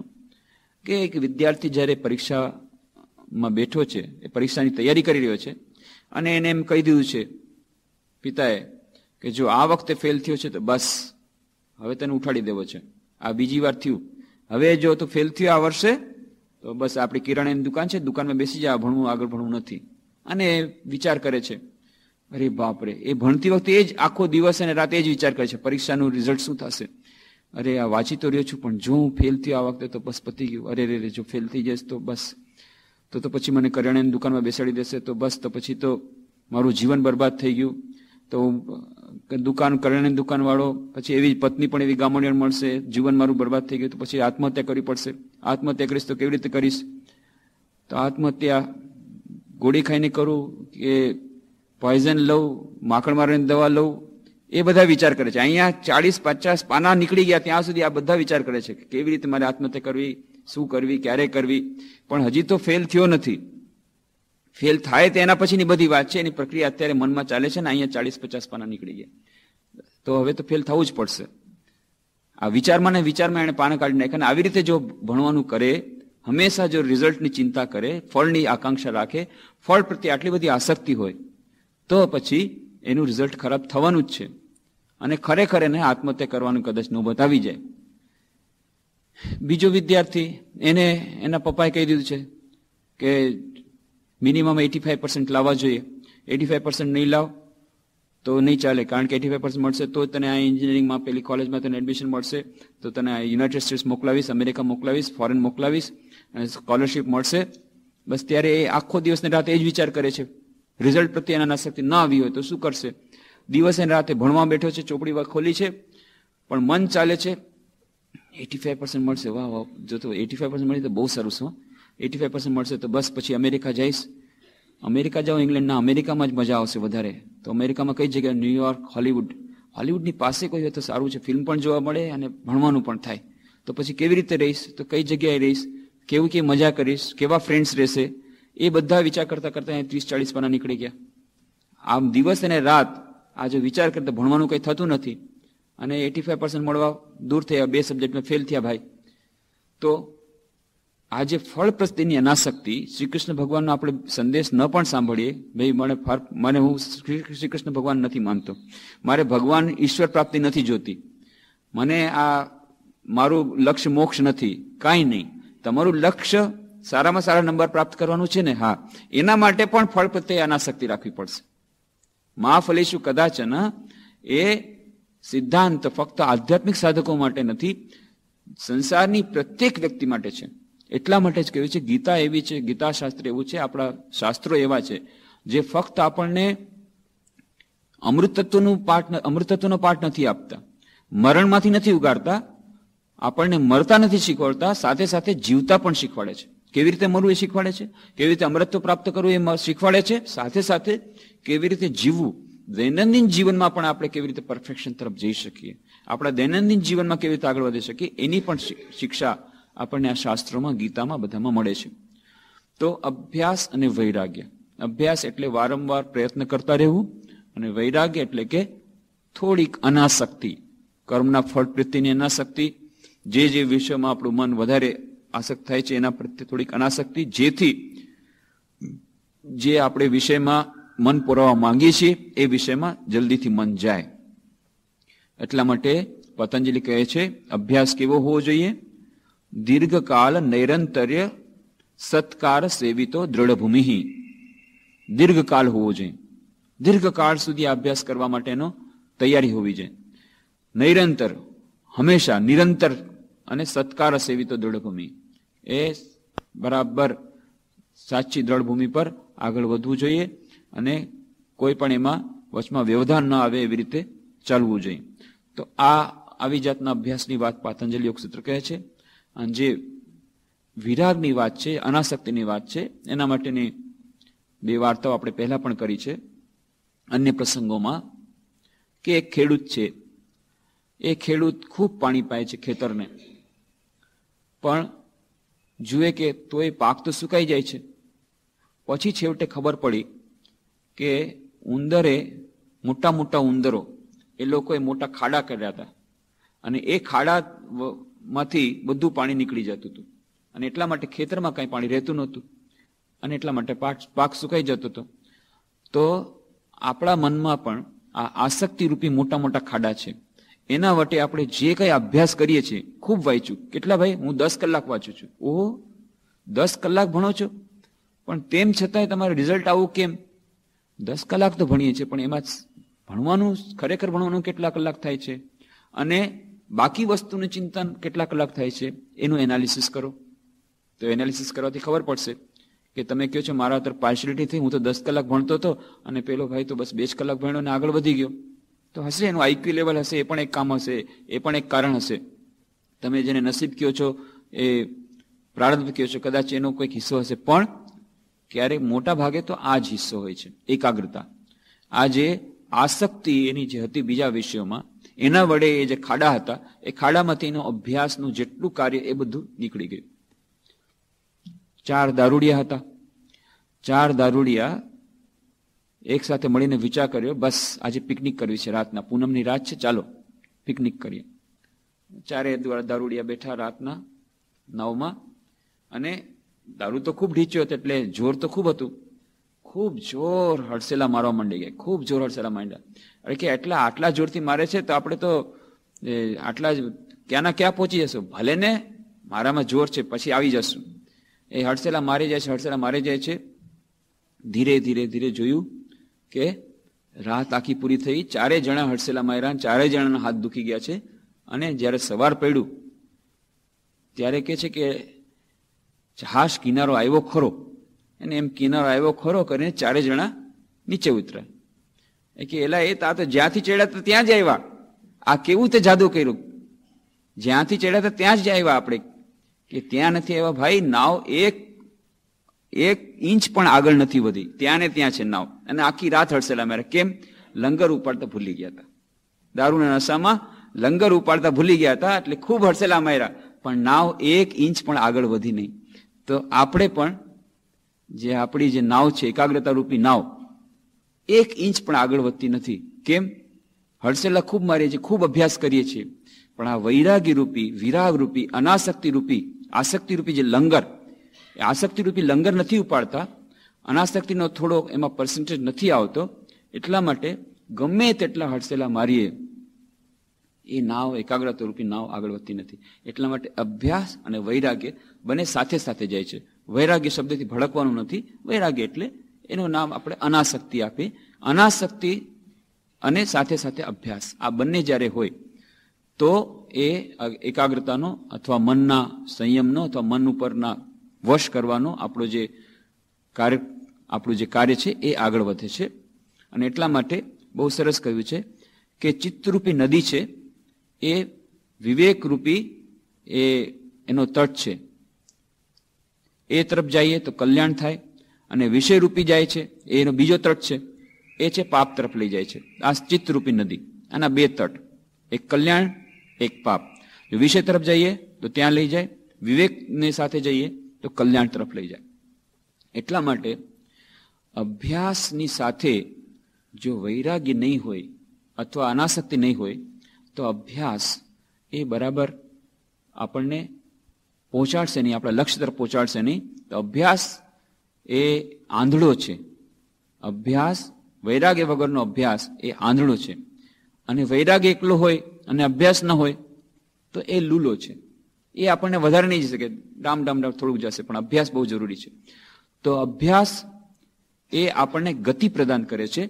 કે એક વિદ્યાર્થી જ્યારે પરીક્ષામાં બેઠો છે એ પરીક્ષાની તૈયારી કરી રહ્યો છે અને એને એમ કહી દીધું છે પિતાએ કે જો આ વખતે ફેલ થયો છે તો બસ હવે તેને ઉઠાડી દેવો છે આ બીજી વાર થયું હવે જો તો ફેલ થયો આ વર્ષે તો બસ આપણી કિરાણાની દુકાન છે દુકાનમાં બેસી જા ભણવું આગળ ભણવું નથી અને વિચાર કરે છે અરે બાપરે એ ભણતી વખતે એ જ આખો દિવસ અને રાતે જ વિચાર કરે છે પરીક્ષાનું રિઝલ્ટ શું થશે અરે આ વાંચી તો રહ્યો છું પણ જો હું ફેલ થયો આ વખતે તો બસ પતી ગયું અરે રે રે જો ફેલ થઈ જઈશ તો બસ તો તો પછી મને કરિયાણાની દુકાનમાં બેસાડી દેશે તો બસ તો પછી તો મારું જીવન બરબાદ થઈ ગયું તો દુકાન કરિયાણાની દુકાનવાળો પછી એવી પત્ની પણ એવી ગામડિયાળ મળશે જીવન મારું બરબાદ થઈ ગયું તો પછી આત્મહત્યા કરવી પડશે આત્મહત્યા કરીશ તો કેવી રીતે કરીશ તો આત્મહત્યા ગોળી ખાઈને કરું કે પોઈઝન લઉં માખણ મારવાની દવા લઉં એ બધા વિચાર કરે છે અહીંયા ચાળીસ પચાસ પાના નીકળી ગયા ત્યાં સુધી આ બધા વિચાર કરે છે કે કેવી રીતે મારે આત્મહત્યા કરવી શું કરવી ક્યારે કરવી પણ હજી તો ફેલ થયો નથી ફેલ થાય તેના એના પછીની બધી વાત છે એની પ્રક્રિયા અત્યારે મનમાં ચાલે છે ને અહીંયા ચાળીસ પચાસ પાના નીકળી ગયા તો હવે તો ફેલ થવું જ પડશે આ વિચારમાં ને વિચારમાં એણે પાના કાઢી અને આવી રીતે જો ભણવાનું કરે હંમેશા જો રિઝલ્ટની ચિંતા કરે ફળની આકાંક્ષા રાખે ફળ પ્રત્યે આટલી બધી આસક્તિ હોય તો પછી એનું રિઝલ્ટ ખરાબ થવાનું જ છે અને ખરેખર એને આત્મહત્યા કરવાનું કદાચ ન બતાવી જાય બીજો વિદ્યાર્થી એને એના પપ્પાએ કહી દીધું છે કે મિનિમમ એટી ફાઈવ પર્સન્ટ લાવવા જોઈએ એટી ફાઈવ પર્સન્ટ નહીં લાવ તો નહીં ચાલે કારણ કે એટી ફાઈવ પર્સન્ટ મળશે તો તને આ એન્જિનિયરિંગમાં પેલી કોલેજમાં તને એડમિશન મળશે તો તને યુનાઇટેડ સ્ટેટ્સ મોકલાવીશ અમેરિકા મોકલાવીશ ફોરેન મોકલાવીશ અને સ્કોલરશિપ મળશે બસ ત્યારે એ આખો દિવસને રાત એ જ વિચાર કરે છે રિઝલ્ટ પ્રત્યે એના આસક્તિ ના આવી હોય તો શું કરશે દિવસે રાતે ભણવા બેઠો છે ચોપડી ખોલી છે પણ મન ચાલે છે એટી ફાઈવ પર્સન્ટ મળશે વાહ વાહ જો તો એટી ફાઈવ પર્સન્ટ મળી તો બહુ સારું શું એટી ફાઈવ પર્સન્ટ મળશે તો બસ પછી અમેરિકા જઈશ અમેરિકા જાઓ ઇંગ્લેન્ડના અમેરિકામાં જ મજા આવશે વધારે તો અમેરિકામાં કઈ જગ્યાએ ન્યુયોર્ક હોલિવૂડ હોલિવૂડની પાસે કોઈ હોય તો સારું છે ફિલ્મ પણ જોવા મળે અને ભણવાનું પણ થાય તો પછી કેવી રીતે રહીશ તો કઈ જગ્યાએ રહીશ કેવું કેવી મજા કરીશ કેવા ફ્રેન્ડ્સ રહેશે એ બધા વિચાર કરતા કરતા એ ત્રીસ ચાળીસ પાના નીકળી ગયા આમ દિવસ અને રાત આજે વિચાર કરતા ભણવાનું કંઈ થતું નથી અને એટી ફાઈવ પર્સન્ટ મળવા દૂર થયા બે સબ્જેક્ટમાં ફેલ થયા ભાઈ તો આજે ફળ પ્રત્યેની અનાસક્તિ શ્રી કૃષ્ણ ભગવાનનો આપણે સંદેશ ન પણ સાંભળીએ ભાઈ મને ફર મને હું શ્રી કૃષ્ણ ભગવાન નથી માનતો મારે ભગવાન ઈશ્વર પ્રાપ્તિ નથી જોતી મને આ મારું લક્ષ્ય મોક્ષ નથી કાંઈ નહીં તમારું લક્ષ્ય સારામાં સારા નંબર પ્રાપ્ત કરવાનું છે ને હા એના માટે પણ ફળ પ્રત્યે અનાસક્તિ રાખવી પડશે મા ફલેશુ કદાચન એ સિદ્ધાંત ફક્ત આધ્યાત્મિક સાધકો માટે નથી સંસારની પ્રત્યેક વ્યક્તિ માટે છે એટલા માટે જ કહ્યું છે ગીતા એવી છે ગીતા શાસ્ત્ર એવું છે આપણા શાસ્ત્રો એવા છે જે ફક્ત આપણને અમૃત પાઠ અમૃતત્વનો પાઠ નથી આપતા મરણમાંથી નથી ઉગાડતા આપણને મરતા નથી શીખવાડતા સાથે સાથે જીવતા પણ શીખવાડે છે કેવી રીતે મરવું એ શીખવાડે છે કેવી રીતે અમૃત પ્રાપ્ત કરવું એ શીખવાડે છે સાથે સાથે કેવી રીતે જીવવું દૈનંદિન જીવનમાં પણ આપણે કેવી રીતે પરફેક્શન તરફ જઈ શકીએ આપણા દૈનંદિન જીવનમાં કેવી રીતે આગળ વધી શકીએ એની પણ શિક્ષા આપણને આ શાસ્ત્રોમાં ગીતામાં બધામાં મળે છે તો અભ્યાસ અને વૈરાગ્ય અભ્યાસ એટલે વારંવાર પ્રયત્ન કરતા રહેવું અને વૈરાગ્ય એટલે કે થોડીક અનાશક્તિ કર્મના ફળ પ્રત્યેની અનાસક્તિ જે જે વિષયમાં આપણું મન વધારે આસક્ત થાય છે એના પ્રત્યે થોડીક અનાસક્તિ જેથી જે આપણે વિષયમાં મન પુરાવા માંગીએ છીએ એ વિષયમાં જલ્દીથી મન જાય એટલા માટે પતંજલિ કહે છે અભ્યાસ કેવો હોવો જોઈએ દીર્ઘકાલ નૈરંતર્ય સત્કાર સેવિતો દ્રઢભૂમિ દીર્ઘકાલ હોવો જોઈએ દીર્ઘકાળ સુધી અભ્યાસ કરવા માટેનો તૈયારી હોવી જોઈએ નિરંતર હંમેશા નિરંતર અને સત્કાર સેવિતો દૃઢભૂમિ એ બરાબર સાચી દ્રઢ ભૂમિ પર આગળ વધવું જોઈએ અને કોઈ પણ એમાં વચમાં વ્યવધાન ન આવે એવી રીતે ચાલવું જોઈએ તો આ આવી જાતના અભ્યાસની વાત પાતંજલિ યોગસૂત્ર કહે છે અને જે વિરાગની વાત છે અનાસક્તિની વાત છે એના માટેની બે વાર્તાઓ આપણે પહેલાં પણ કરી છે અન્ય પ્રસંગોમાં કે એક ખેડૂત છે એ ખેડૂત ખૂબ પાણી પાય છે ખેતરને પણ જુએ કે તોય પાક તો સુકાઈ જાય છે પછી છેવટે ખબર પડી કે ઉંદરે મોટા મોટા ઉંદરો એ લોકોએ મોટા ખાડા કર્યા હતા અને એ ખાડામાંથી બધું પાણી નીકળી જતું હતું અને એટલા માટે ખેતરમાં કાંઈ પાણી રહેતું નહોતું અને એટલા માટે પાક પાક સુકાઈ જતો હતો તો આપણા મનમાં પણ આ આસક્તિરૂપી મોટા મોટા ખાડા છે એના વટે આપણે જે કંઈ અભ્યાસ કરીએ છીએ ખૂબ વાંચ્યું કેટલા ભાઈ હું દસ કલાક વાંચું છું ઓહો દસ કલાક ભણો છો પણ તેમ છતાંય તમારે રિઝલ્ટ આવું કેમ દસ કલાક તો ભણીએ છીએ પણ એમાં ભણવાનું ખરેખર ભણવાનું કેટલા કલાક થાય છે અને બાકી વસ્તુનું ચિંતન કેટલા કલાક થાય છે એનું એનાલિસિસ કરો તો એનાલિસિસ કરવાથી ખબર પડશે કે તમે કહો છો મારા અત્યારે પાર્શિયલિટી થઈ હું તો દસ કલાક ભણતો હતો અને પેલો ભાઈ તો બસ બે જ કલાક ભણ્યો અને આગળ વધી ગયો તો હશે એનું આઈક્યુ લેવલ હશે એ પણ એક કામ હશે એ પણ એક કારણ હશે તમે જેને નસીબ કહો છો એ પ્રારંભ કહો છો કદાચ એનો કોઈક હિસ્સો હશે પણ ક્યારેક મોટા ભાગે તો આ જ હિસ્સો હોય છે એકાગ્રતા આ જે આસક્તિ એની જે હતી બીજા વિષયોમાં એના વડે એ જે ખાડા હતા એ ખાડામાંથી એનો અભ્યાસનું જેટલું કાર્ય એ બધું નીકળી ગયું ચાર દારૂડિયા હતા ચાર દારૂડિયા એક સાથે મળીને વિચાર કર્યો બસ આજે પિકનિક કરવી છે રાતના પૂનમની રાત છે ચાલો પિકનિક કરીએ ચારે દ્વારા દારૂડિયા બેઠા રાતના નવમાં અને દારૂ તો ખૂબ ઢીચ્યો હતો એટલે જોર તો ખૂબ હતું ખૂબ જોર હડસેલા મારવા માંડી ગયા ખૂબ જોર હડસેલા માંડ્યા અરે કે એટલા આટલા જોરથી મારે છે તો આપણે તો આટલા જ ક્યાંના ક્યાં પહોંચી જશું ભલે ને મારામાં જોર છે પછી આવી જશું એ હડસેલા મારી જાય છે હડસેલા મારી જાય છે ધીરે ધીરે ધીરે જોયું કે રાત આખી પૂરી થઈ ચારે જણા હડસેલા માયરા ચારે જણાના હાથ દુખી ગયા છે અને જ્યારે સવાર પડ્યું ત્યારે કે છે કે જહાજ કિનારો આવ્યો ખરો અને એમ કિનારો આવ્યો ખરો કરીને ચારે જણા નીચે ઉતરાય કે એલા એ તા તો જ્યાંથી ચડ્યા તો ત્યાં જ આવ્યા આ કેવું તે જાદુ કર્યું જ્યાંથી ચડ્યા તો ત્યાં જ આવ્યા આપણે કે ત્યાં નથી આવ્યા ભાઈ નાવ એક એક ઇંચ પણ આગળ નથી વધી ત્યાં ને ત્યાં છે નાવ અને આખી રાત હડસેલા મારે કેમ લંગર ઉપાડતા ભૂલી ગયા હતા દારૂના નશામાં લંગર ઉપાડતા ભૂલી ગયા હતા એટલે ખૂબ હડસેલા માર્યા પણ નાવ એક ઇંચ પણ આગળ વધી નહીં તો આપણે પણ જે આપણી જે નાવ છે એકાગ્રતા રૂપી નાવ એક ઇંચ પણ આગળ વધતી નથી કેમ હડસેલા ખૂબ મારીએ છીએ ખૂબ અભ્યાસ કરીએ છીએ પણ આ વૈરાગી રૂપી વિરાગ રૂપી અનાસક્તિ રૂપી આસક્તિ રૂપી જે લંગર એ આસક્તિરૂપી લંગર નથી ઉપાડતા અનાસક્તિનો થોડો એમાં પર્સન્ટેજ નથી આવતો એટલા માટે ગમે તેટલા હડસેલા મારીએ એ નાવ એકાગ્રતા રૂપી નાવ આગળ વધતી નથી એટલા માટે અભ્યાસ અને વૈરાગ્ય બંને સાથે સાથે જાય છે વૈરાગ્ય શબ્દથી ભડકવાનું નથી વૈરાગ્ય એટલે એનું નામ આપણે અનાશક્તિ આપી અનાશક્તિ અને સાથે સાથે અભ્યાસ આ બંને જ્યારે હોય તો એ એકાગ્રતાનો અથવા મનના સંયમનો અથવા મન ઉપરના વશ કરવાનો આપણો જે કાર્ય આપણું જે કાર્ય છે એ આગળ વધે છે અને એટલા માટે બહુ સરસ કહ્યું છે કે ચિત્તરૂપી નદી છે એ વિવેકરૂપી એ એનો તટ છે એ તરફ જઈએ તો કલ્યાણ થાય અને વિષયરૂપી જાય છે એનો બીજો તટ છે એ છે પાપ તરફ લઈ જાય છે આ ચિત્તરૂપી નદી આના બે તટ એક કલ્યાણ એક પાપ જો વિષય તરફ જઈએ તો ત્યાં લઈ જાય વિવેકને સાથે જઈએ તો કલ્યાણ તરફ લઈ જાય એટલા માટે અભ્યાસની સાથે જો વૈરાગ્ય નહીં હોય અથવા અનાસક્તિ નહીં હોય તો અભ્યાસ એ બરાબર આપણને પહોંચાડશે નહીં આપણા લક્ષ્ય તરફ પહોંચાડશે નહીં તો અભ્યાસ એ આંધળો છે અભ્યાસ વૈરાગ્ય વગરનો અભ્યાસ એ આંધળો છે અને વૈરાગ્ય એકલો હોય અને અભ્યાસ ન હોય તો એ લૂલો છે એ આપણને વધારે નહીં જઈ શકે ડામ ડામ ડામ થોડુંક જશે પણ અભ્યાસ બહુ જરૂરી છે તો અભ્યાસ એ આપણને ગતિ પ્રદાન કરે છે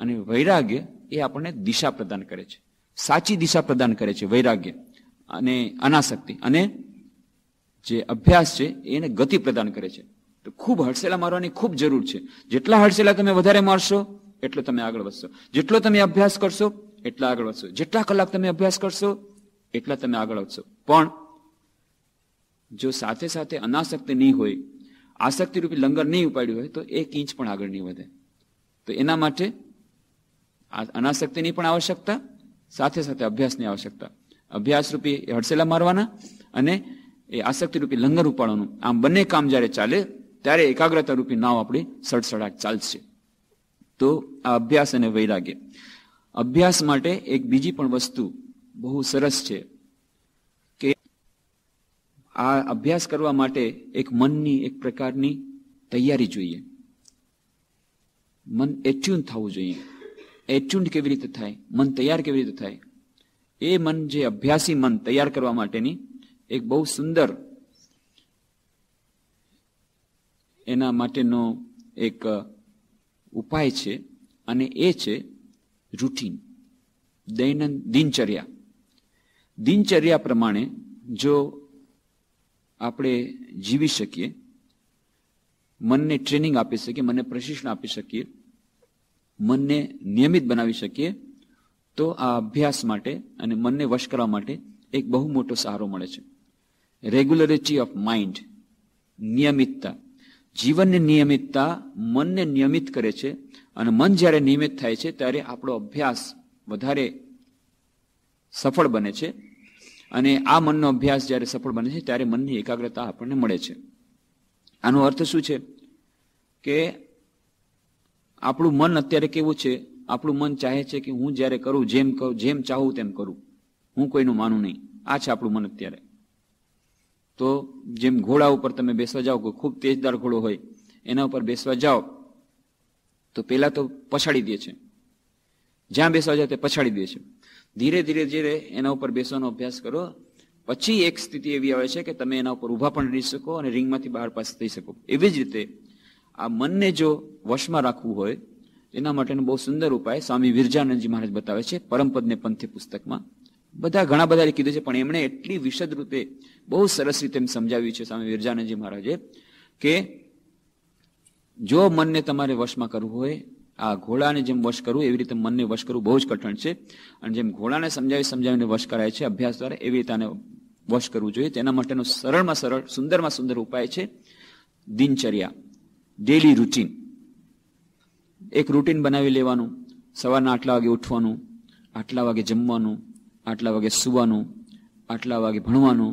અને વૈરાગ્ય એ આપણને દિશા પ્રદાન કરે છે સાચી દિશા પ્રદાન કરે છે વૈરાગ્ય અને અનાશક્તિ અને જે અભ્યાસ છે એને ગતિ પ્રદાન કરે છે તો ખૂબ હડસેલા મારવાની ખૂબ જરૂર છે જેટલા હડસેલા તમે વધારે મારશો એટલો તમે આગળ વધશો જેટલો તમે અભ્યાસ કરશો એટલા આગળ વધશો જેટલા કલાક તમે અભ્યાસ કરશો એટલા તમે આગળ વધશો પણ જો સાથે સાથે અનાસક્ત નહીં હોય આસક્તિરૂપી લંગર નહીં ઉપાડ્યું હોય તો એક ઇંચ પણ આગળ નહીં વધે તો એના માટે અનાસક્તિની પણ આવશ્યકતા સાથે સાથે અભ્યાસની આવશ્યકતા અભ્યાસરૂપી હડસેલા મારવાના અને એ આસક્તિરૂપી લંગર ઉપાડવાનું આમ બંને કામ જ્યારે ચાલે ત્યારે એકાગ્રતા રૂપી નાવ આપણી સડસડાટ ચાલશે તો આ અભ્યાસ અને વૈરાગ્ય અભ્યાસ માટે એક બીજી પણ વસ્તુ બહુ સરસ છે આ અભ્યાસ કરવા માટે એક મનની એક પ્રકારની તૈયારી જોઈએ મન એટ્યુન થવું જોઈએ એટ્યુન્ડ કેવી રીતે થાય મન તૈયાર કેવી રીતે થાય એ મન જે અભ્યાસી મન તૈયાર કરવા માટેની એક બહુ સુંદર એના માટેનો એક ઉપાય છે અને એ છે રૂટીન દૈનંદ દિનચર્યા દિનચર્યા પ્રમાણે જો આપણે જીવી શકીએ મનને ટ્રેનિંગ આપી શકીએ મનને પ્રશિક્ષણ આપી શકીએ મનને નિયમિત બનાવી શકીએ તો આ અભ્યાસ માટે અને મનને વશ કરવા માટે એક બહુ મોટો સહારો મળે છે રેગ્યુલરિટી ઓફ માઇન્ડ નિયમિતતા જીવનની નિયમિતતા મનને નિયમિત કરે છે અને મન જ્યારે નિયમિત થાય છે ત્યારે આપણો અભ્યાસ વધારે સફળ બને છે અને આ મનનો અભ્યાસ જ્યારે સફળ બને છે ત્યારે મનની એકાગ્રતા આપણને મળે છે આનો અર્થ શું છે કે આપણું મન અત્યારે કેવું છે આપણું મન ચાહે છે કે હું જ્યારે કરું જેમ કહું જેમ ચાહું તેમ કરું હું કોઈનું માનું નહીં આ છે આપણું મન અત્યારે તો જેમ ઘોડા ઉપર તમે બેસવા જાઓ કોઈ ખૂબ તેજદાર ઘોડો હોય એના ઉપર બેસવા જાઓ તો પહેલાં તો પછાડી દે છે જ્યાં બેસવા જાય તે પછાડી દે છે ધીરે ધીરે ધીરે એના ઉપર બેસવાનો અભ્યાસ કરો પછી એક સ્થિતિ એવી આવે છે કે તમે એના ઉપર ઊભા પણ રહી શકો અને રિંગમાંથી બહાર પાસ થઈ શકો એવી જ રીતે આ મનને જો વશમાં રાખવું હોય એના માટેનો બહુ સુંદર ઉપાય સ્વામી વિરજાનંદજી મહારાજ બતાવે છે પરમપદને પંથી પુસ્તકમાં બધા ઘણા બધા કીધું છે પણ એમણે એટલી વિશદ રૂપે બહુ સરસ રીતે એમ સમજાવ્યું છે સ્વામી વિરજાનંદજી મહારાજે કે જો મનને તમારે વશમાં કરવું હોય આ ઘોડાને જેમ વશ કરવું એવી રીતે મનને વશ કરવું બહુ જ કઠણ છે અને જેમ ઘોડાને સમજાવી સમજાવીને વશ કરાય છે અભ્યાસ દ્વારા એવી રીતે આને વશ કરવું જોઈએ તેના માટેનો સરળમાં સરળ સુંદરમાં સુંદર ઉપાય છે દિનચર્યા ડેલી રૂટીન એક રૂટીન બનાવી લેવાનું સવારના આટલા વાગે ઉઠવાનું આટલા વાગે જમવાનું આટલા વાગે સૂવાનું આટલા વાગે ભણવાનું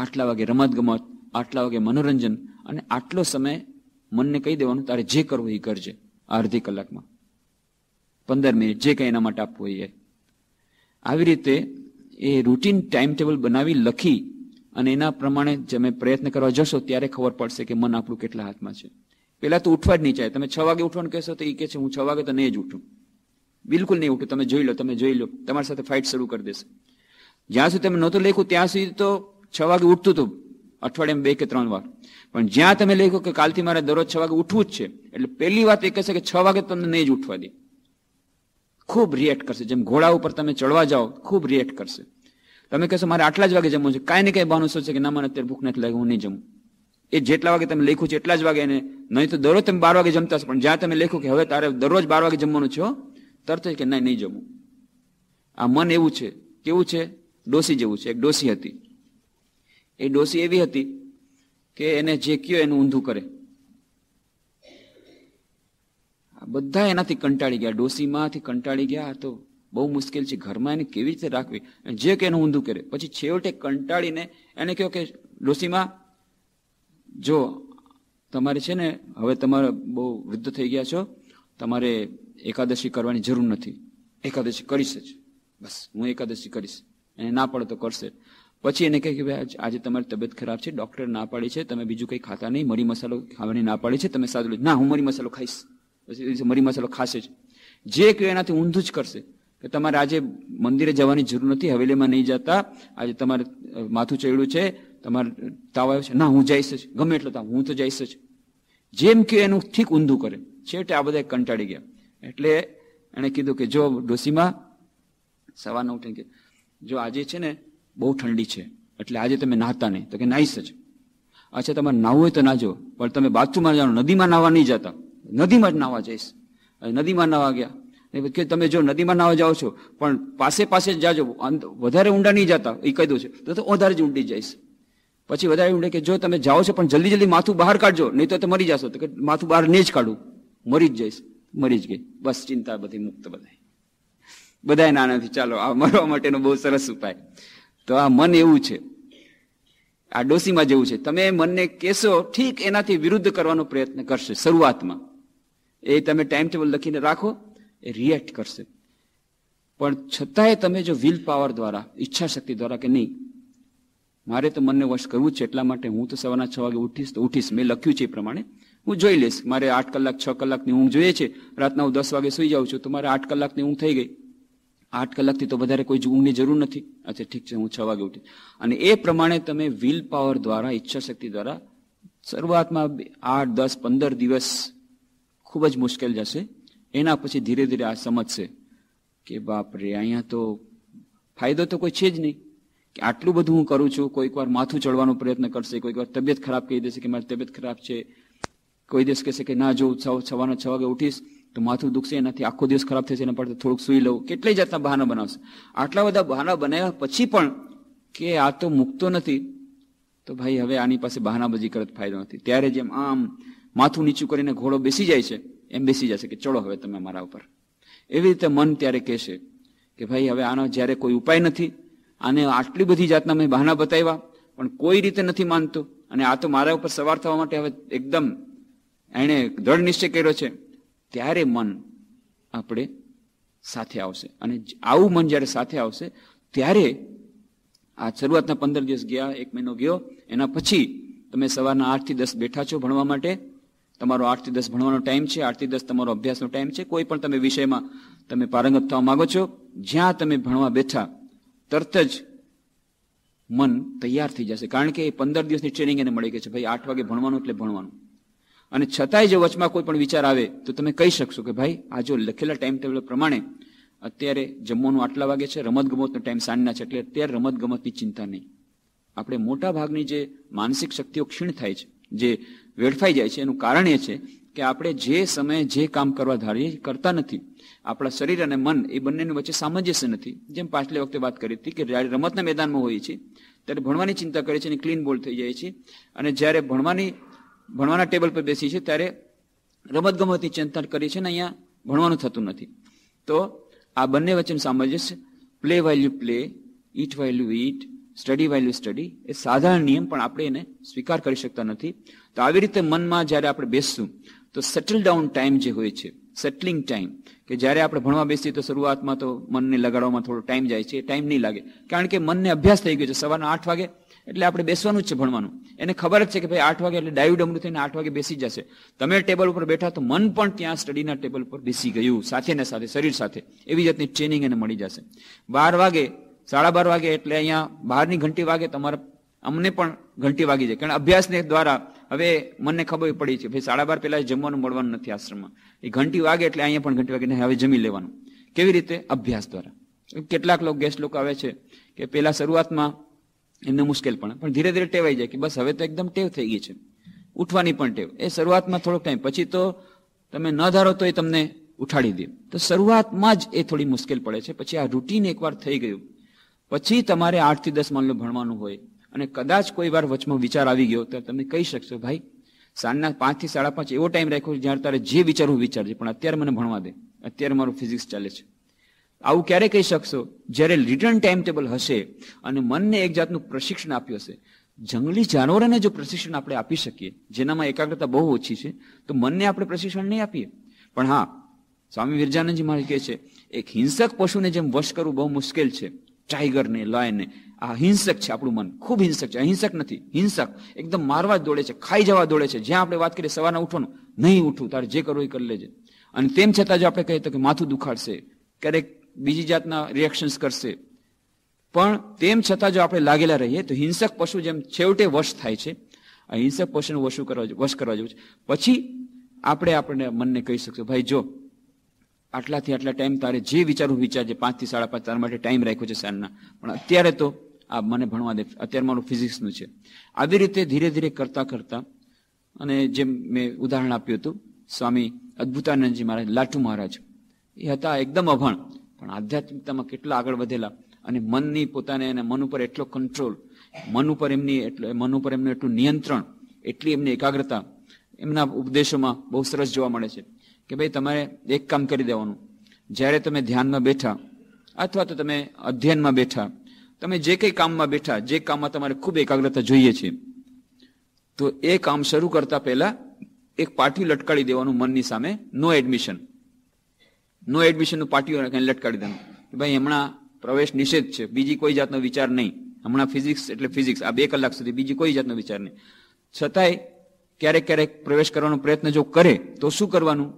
આટલા વાગે રમતગમત આટલા વાગે મનોરંજન અને આટલો સમય મનને કહી દેવાનું તારે જે કરવું એ કરજે અડધી કલાકમાં પંદર મિનિટ જે કંઈ એના માટે આપવું હોય આવી રીતે એ રૂટીન ટાઈમ ટેબલ બનાવી લખી અને એના પ્રમાણે તમે પ્રયત્ન કરવા જશો ત્યારે ખબર પડશે કે મન આપણું કેટલા હાથમાં છે પહેલાં તો ઉઠવા જ નહીં ચાહે તમે છ વાગે ઉઠવાનું કહેશો તો એ કહે છે હું છ વાગે તો નહીં જ ઉઠું બિલકુલ નહીં ઉઠું તમે જોઈ લો તમે જોઈ લો તમારી સાથે ફાઇટ શરૂ કરી દેશે જ્યાં સુધી તમે નહોતું લખ્યું ત્યાં સુધી તો છ વાગે ઉઠતું હતું અઠવાડિયામાં બે કે ત્રણ વાર પણ જ્યાં તમે લખો કે કાલથી મારે દરરોજ છ વાગે ઉઠવું જ છે એટલે પહેલી વાત એ કહેશે કે છ વાગે તમને નહીં જ ઉઠવા દે ખૂબ રિએક્ટ કરશે જેમ ઘોડા ઉપર તમે ચડવા જાઓ ખૂબ રિએક્ટ કરશે તમે કહેશો મારે આટલા જ વાગે જમવું છે કાંઈ ને કાંઈ બહાનું શું છે કે ના મને અત્યારે ભૂખ નથી લાગી હું નહીં જમું એ જેટલા વાગે તમે લખ્યું છે એટલા જ વાગે એને નહીં તો દરરોજ તમે બાર વાગે જમતા હશો પણ જ્યાં તમે લખ્યું કે હવે તારે દરરોજ બાર વાગે જમવાનું છો તરત કે નહીં નહીં જમું આ મન એવું છે કેવું છે ડોસી જેવું છે એક ડોસી હતી એ ડોસી એવી હતી કે એને જે કયો એનું ઊંધું કરે બધા એનાથી કંટાળી ગયા ડોસીમાંથી કંટાળી ગયા તો બહુ મુશ્કેલ છે ઘરમાં એને કેવી રીતે રાખવી જે કે એનું ઊંધું કરે પછી છેવટે કંટાળીને એને કહ્યું કે ડોસીમાં જો તમારે છે ને હવે તમારે બહુ વૃદ્ધ થઈ ગયા છો તમારે એકાદશી કરવાની જરૂર નથી એકાદશી કરીશ જ બસ હું એકાદશી કરીશ એને ના પડે તો કરશે પછી એને કહે કે ભાઈ આજે તમારી તબિયત ખરાબ છે ડૉક્ટર ના પાડે છે તમે બીજું કંઈ ખાતા નહીં મરી મસાલો ખાવાની ના પાડી છે તમે સાદું ના હું મરી મસાલો ખાઈશ પછી મરી મસાલો ખાશે જ જે કહે એનાથી ઊંધું જ કરશે કે તમારે આજે મંદિરે જવાની જરૂર નથી હવેલીમાં નહીં જતા આજે તમારે માથું ચડ્યું છે તમારે તાવ આવ્યો છે ના હું જઈશ જ ગમે એટલો તાવ હું તો જઈશ જ જેમ કે એનું ઠીક ઊંધું કરે છેવટે આ બધા કંટાળી ગયા એટલે એણે કીધું કે જો ડોસીમાં સવારના ઉઠીને જો આજે છે ને બહુ ઠંડી છે એટલે આજે તમે નાહતા નહીં તો કે નાહીશ જ અચ્છા તમારે નાહવું હોય તો નાજો પણ તમે બાથરૂમમાં જાણો નદીમાં નાહવા નહીં જતા નદીમાં જ નાહવા જઈશ નદીમાં નાહવા ગયા કે તમે જો નદીમાં નાવા જાઓ છો પણ પાસે પાસે જ જાજો વધારે ઊંડા નહીં જતા એ કહી દઉં છું તો વધારે જ ઊંડી જઈશ પછી વધારે ઊંડે કે જો તમે જાઓ છો પણ જલ્દી જલ્દી માથું બહાર કાઢજો નહીં તો મરી જશો તો કે માથું બહાર નહીં જ કાઢું મરી જ જઈશ મરી જ ગઈ બસ ચિંતા બધી મુક્ત બધાય બધાય નાનાથી ચાલો આ મરવા માટેનો બહુ સરસ ઉપાય તો આ મન એવું છે આ ડોસીમાં જેવું છે તમે મનને કહેશો ઠીક એનાથી વિરુદ્ધ કરવાનો પ્રયત્ન કરશે શરૂઆતમાં એ તમે ટાઈમ ટેબલ લખીને રાખો એ રિએક્ટ કરશે પણ છતાંય તમે જો વિલ પાવર દ્વારા ઈચ્છા શક્તિ દ્વારા કે નહીં મારે તો મનને વશ કરવું છે એટલા માટે હું તો સવારના છ વાગે ઉઠીશ તો ઉઠીશ મેં લખ્યું છે એ પ્રમાણે હું જોઈ લઈશ મારે આઠ કલાક છ કલાકની ઊંઘ જોઈએ છે રાતના હું દસ વાગે સુઈ જાઉં છું તો મારે આઠ કલાકની ઊંઘ થઈ ગઈ આઠ કલાકથી તો વધારે કોઈ ઊંઘની જરૂર નથી અચ્છા ઠીક છે હું છ વાગે ઉઠી અને એ પ્રમાણે તમે વિલ પાવર દ્વારા ઈચ્છાશક્તિ દ્વારા શરૂઆતમાં આઠ દસ પંદર દિવસ ખૂબ જ મુશ્કેલ જશે એના પછી ધીરે ધીરે આ સમજશે કે બાપ રે અહીંયા તો ફાયદો તો કોઈ છે જ નહીં કે આટલું બધું હું કરું છું કોઈક વાર માથું ચડવાનો પ્રયત્ન કરશે કોઈક વાર તબિયત ખરાબ કહી દેશે કે મારી તબિયત ખરાબ છે કોઈ દિવસ કહેશે કે ના જો છવાના છ વાગે ઉઠીશ તો માથું દુખશે નથી આખો દિવસ ખરાબ થશે એના પડતા થોડુંક સુઈ લઉં કેટલી જાતના બહાના બનાવશે આટલા બધા બહાના બનાવ્યા પછી પણ કે આ તો મૂકતો નથી તો ભાઈ હવે આની પાસે બહાનાબાજી કરત ફાયદો નથી ત્યારે જેમ આમ માથું નીચું કરીને ઘોડો બેસી જાય છે એમ બેસી જશે કે ચલો હવે તમે મારા ઉપર એવી રીતે મન ત્યારે કહેશે કે ભાઈ હવે આનો જ્યારે કોઈ ઉપાય નથી આને આટલી બધી જાતના મેં બહાના બતાવ્યા પણ કોઈ રીતે નથી માનતો અને આ તો મારા ઉપર સવાર થવા માટે હવે એકદમ એણે દ્રઢ નિશ્ચય કર્યો છે ત્યારે મન આપણે સાથે આવશે અને આવું મન જ્યારે સાથે આવશે ત્યારે આ શરૂઆતના પંદર દિવસ ગયા એક મહિનો ગયો એના પછી તમે સવારના આઠથી દસ બેઠા છો ભણવા માટે તમારો આઠથી દસ ભણવાનો ટાઈમ છે આઠથી દસ તમારો અભ્યાસનો ટાઈમ છે કોઈ પણ તમે વિષયમાં તમે પારંગત થવા માગો છો જ્યાં તમે ભણવા બેઠા તરત જ મન તૈયાર થઈ જશે કારણ કે એ પંદર દિવસની ટ્રેનિંગ એને મળી ગઈ છે ભાઈ આઠ વાગે ભણવાનું એટલે ભણવાનું અને છતાંય જો વચમાં કોઈ પણ વિચાર આવે તો તમે કહી શકશો કે ભાઈ આ જો લખેલા ટાઈમ ટેબલ પ્રમાણે અત્યારે જમવાનું આટલા વાગે છે રમતગમતનો ટાઈમ સાંજના છે એટલે અત્યારે ગમતની ચિંતા નહીં આપણે મોટા ભાગની જે માનસિક શક્તિઓ ક્ષીણ થાય છે જે વેડફાઈ જાય છે એનું કારણ એ છે કે આપણે જે સમયે જે કામ કરવા ધારી કરતા નથી આપણા શરીર અને મન એ બંનેની વચ્ચે સામંજસ્ય નથી જેમ પાછલી વખતે વાત કરી હતી કે જ્યારે રમતના મેદાનમાં હોઈએ છીએ ત્યારે ભણવાની ચિંતા કરીએ છીએ અને ક્લીન બોલ થઈ જાય છે અને જ્યારે ભણવાની ભણવાના ટેબલ પર બેસી છે ત્યારે રમતગમતની ચિંતા કરી છે ને અહીંયા ભણવાનું થતું નથી તો આ બંને વચ્ચેનું સામંજસ્ય play while you play it while you it study while you study એ સાધારણ નિયમ પણ આપણે એને સ્વીકાર કરી શકતા નથી તો આવી રીતે મનમાં જ્યારે આપણે બેસશું તો સેટલ ડાઉન ટાઈમ જે હોય છે સેટલિંગ ટાઈમ કે જ્યારે આપણે ભણવા બેસીએ તો શરૂઆતમાં તો મનને લગાડવામાં થોડો ટાઈમ જાય છે ટાઈમ નહીં લાગે કારણ કે મનને અભ્યાસ થઈ ગયો છે સવારના આઠ વાગે એટલે આપણે બેસવાનું જ છે ભણવાનું એને ખબર જ છે કે ભાઈ આઠ વાગે એટલે ડાયું ડમરું થઈને આઠ વાગે બેસી જશે તમે ટેબલ ઉપર બેઠા તો મન પણ ત્યાં સ્ટડીના ટેબલ ઉપર બેસી ગયું સાથે ને સાથે શરીર સાથે એવી જાતની ટ્રેનિંગ એને મળી જશે બાર વાગે સાડા બાર વાગે એટલે અહીંયા બહારની ઘંટી વાગે તમારા અમને પણ ઘંટી વાગી જાય કારણ અભ્યાસને દ્વારા હવે મને ખબર પડી છે ભાઈ સાડા બાર પહેલાં જમવાનું મળવાનું નથી આશ્રમમાં એ ઘંટી વાગે એટલે અહીંયા પણ ઘંટી વાગે હવે જમી લેવાનું કેવી રીતે અભ્યાસ દ્વારા કેટલાક લોકો ગેસ્ટ લોકો આવે છે કે પહેલાં શરૂઆતમાં એમને મુશ્કેલ પણ પણ ધીરે ધીરે ટેવાઈ જાય કે બસ હવે તો એકદમ ટેવ થઈ ગઈ છે ઉઠવાની પણ ટેવ એ શરૂઆતમાં થોડોક ટાઈમ પછી તો તમે ન ધારો તો એ તમને ઉઠાડી દે તો શરૂઆતમાં જ એ થોડી મુશ્કેલ પડે છે પછી આ રૂટીન એકવાર થઈ ગયું પછી તમારે આઠથી દસ માનલો ભણવાનું હોય અને કદાચ કોઈ વાર વચમાં વિચાર આવી ગયો તો તમે કહી શકશો ભાઈ સાંજના પાંચથી સાડા પાંચ એવો ટાઈમ રાખ્યો જ્યારે તારે જે વિચારવું વિચારજે પણ અત્યારે મને ભણવા દે અત્યારે મારું ફિઝિક્સ ચાલે છે આવું ક્યારે કહી શકશો જ્યારે રિટર્ન ટાઈમ ટેબલ હશે અને મનને એક જાતનું પ્રશિક્ષણ આપ્યું હશે જંગલી જાનવરોને જો પ્રશિક્ષણ આપણે આપી શકીએ જેનામાં એકાગ્રતા બહુ ઓછી છે તો મનને આપણે પ્રશિક્ષણ નહીં આપીએ પણ હા સ્વામી વિરજાનંદજી મારે કહે છે એક હિંસક પશુને જેમ વશ કરવું બહુ મુશ્કેલ છે ટાઈગરને લયને આ હિંસક છે આપણું મન ખૂબ હિંસક છે અહિંસક નથી હિંસક એકદમ મારવા જ દોડે છે ખાઈ જવા દોડે છે જ્યાં આપણે વાત કરીએ સવારના ઉઠવાનું નહીં ઉઠવું તારે જે કરવું એ કરી લેજે અને તેમ છતાં જો આપણે કહીએ તો કે માથું દુખાડશે ક્યારેક બીજી જાતના રિએક્શન્સ કરશે પણ તેમ છતાં જો આપણે લાગેલા રહીએ તો હિંસક પશુ જેમ છેવટે વશ થાય છે આ હિંસક પશુનું વશુ કરવા વશ કરવા જેવું છે પછી આપણે આપણને મનને કહી શકશું ભાઈ જો આટલાથી આટલા ટાઈમ તારે જે વિચારવું વિચાર જે પાંચથી સાડા પાંચ તારા માટે ટાઈમ રાખ્યો છે સાંજના પણ અત્યારે તો આ મને ભણવા દે અત્યારે મારું ફિઝિક્સનું છે આવી રીતે ધીરે ધીરે કરતાં કરતાં અને જેમ મેં ઉદાહરણ આપ્યું હતું સ્વામી અદ્ભુતાનંદજી મહારાજ લાટુ મહારાજ એ હતા એકદમ અભણ પણ આધ્યાત્મિકતામાં કેટલા આગળ વધેલા અને મનની પોતાને એને મન ઉપર એટલો કંટ્રોલ મન ઉપર એમની એટલે મન ઉપર એમનું એટલું નિયંત્રણ એટલી એમની એકાગ્રતા એમના ઉપદેશોમાં બહુ સરસ જોવા મળે છે કે ભાઈ તમારે એક કામ કરી દેવાનું જ્યારે તમે ધ્યાનમાં બેઠા અથવા તો તમે અધ્યયનમાં બેઠા તમે જે કંઈ કામમાં બેઠા જે કામમાં તમારે ખૂબ એકાગ્રતા જોઈએ છે તો એ કામ શરૂ કરતા પહેલા એક પાટિયું લટકાડી દેવાનું મનની સામે નો એડમિશન નો એડમિશનનું પાટીઓ રાખીને લટકાડી દેવાનું કે ભાઈ હમણાં પ્રવેશ નિષેધ છે બીજી કોઈ જાતનો વિચાર નહીં હમણાં ફિઝિક્સ એટલે ફિઝિક્સ આ બે કલાક સુધી બીજી કોઈ જાતનો વિચાર નહીં છતાંય ક્યારેક ક્યારેક પ્રવેશ કરવાનો પ્રયત્ન જો કરે તો શું કરવાનું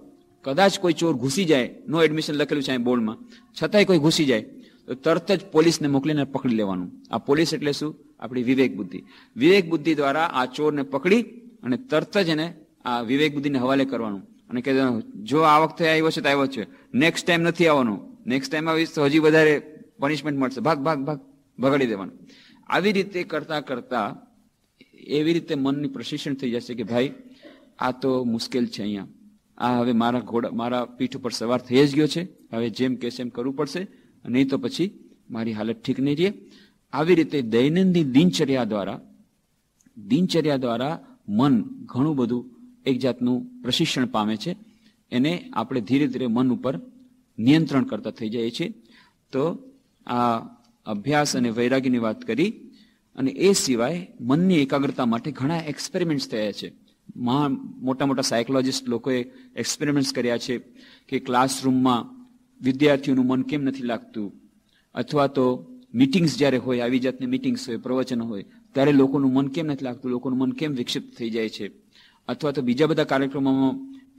કદાચ કોઈ ચોર ઘૂસી જાય નો એડમિશન લખેલું છે અહીં બોર્ડમાં છતાંય કોઈ ઘૂસી જાય તો તરત જ પોલીસને મોકલીને પકડી લેવાનું આ પોલીસ એટલે શું આપણી વિવેક બુદ્ધિ વિવેક બુદ્ધિ દ્વારા આ ચોરને પકડી અને તરત જ એને આ વિવેક બુદ્ધિને હવાલે કરવાનું અને કહી જો આ વખતે આવ્યો છે તો આવ્યો છે નેક્સ્ટ ટાઈમ નથી આવવાનું નેક્સ્ટ ટાઈમ આવીશ તો હજી વધારે પનિશમેન્ટ મળશે ભાગ ભાગ ભાગ બગાડી દેવાનું આવી રીતે કરતા કરતા એવી રીતે મનની પ્રશિક્ષણ થઈ જશે કે ભાઈ આ તો મુશ્કેલ છે અહીંયા આ હવે મારા ઘોડા મારા પીઠ ઉપર સવાર થઈ જ ગયો છે હવે જેમ કહેશે એમ કરવું પડશે નહીં તો પછી મારી હાલત ઠીક નહીં રહે આવી રીતે દૈનંદિન દિનચર્યા દ્વારા દિનચર્યા દ્વારા મન ઘણું બધું એક જાતનું પ્રશિક્ષણ પામે છે એને આપણે ધીરે ધીરે મન ઉપર નિયંત્રણ કરતા થઈ જાય છે તો આ અભ્યાસ અને વૈરાગ્યની વાત કરી અને એ સિવાય મનની એકાગ્રતા માટે ઘણા એક્સપેરિમેન્ટ્સ થયા છે મહા મોટા મોટા સાયકોલોજીસ્ટ લોકોએ એક્સપેરિમેન્ટ્સ કર્યા છે કે ક્લાસરૂમમાં વિદ્યાર્થીઓનું મન કેમ નથી લાગતું અથવા તો મિટિંગ્સ જ્યારે હોય આવી જાતની મિટિંગ્સ હોય પ્રવચન હોય ત્યારે લોકોનું મન કેમ નથી લાગતું લોકોનું મન કેમ વિક્ષિપ્ત થઈ જાય છે અથવા તો બીજા બધા કાર્યક્રમોમાં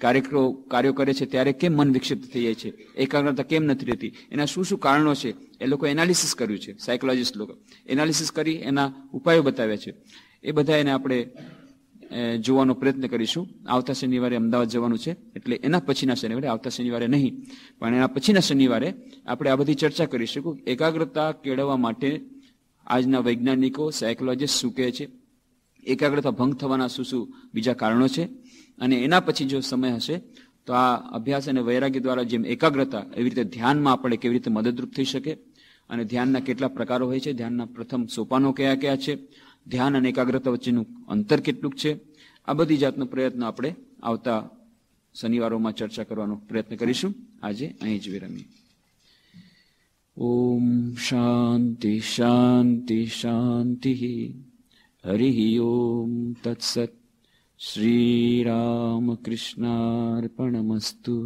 કાર્યક્રમો કાર્યો કરે છે ત્યારે કેમ મન વિક્ષિપ્ત થઈ જાય છે એકાગ્રતા કેમ નથી રહેતી એના શું શું કારણો છે એ લોકો એનાલિસિસ કર્યું છે સાયકોલોજીસ્ટ લોકો એનાલિસિસ કરી એના ઉપાયો બતાવ્યા છે એ બધા એને આપણે જોવાનો પ્રયત્ન કરીશું આવતા શનિવારે અમદાવાદ જવાનું છે એટલે એના પછીના શનિવારે આવતા શનિવારે નહીં પણ એના પછીના શનિવારે આપણે આ બધી ચર્ચા કરીશું એકાગ્રતા કેળવવા માટે આજના વૈજ્ઞાનિકો સાયકોલોજીસ્ટ શું કહે છે એકાગ્રતા ભંગ થવાના શું શું બીજા કારણો છે અને એના પછી જો સમય હશે તો આ અભ્યાસ અને વૈરાગ્ય દ્વારા જેમ એકાગ્રતા એવી રીતે ધ્યાનમાં આપણે કેવી રીતે મદદરૂપ થઈ શકે અને ધ્યાનના કેટલા પ્રકારો હોય છે ધ્યાનના પ્રથમ સોપાનો કયા કયા છે ધ્યાન અને એકાગ્રતા વચ્ચેનું અંતર કેટલું છે આ બધી જાતનો પ્રયત્ન આપણે આવતા શનિવારોમાં ચર્ચા કરવાનો પ્રયત્ન કરીશું આજે અહીં જ વિરમીએ ઓમ શાંતિ શાંતિ શાંતિ हरिः ओं तत्सत् श्रीरामकृष्णार्पणमस्तु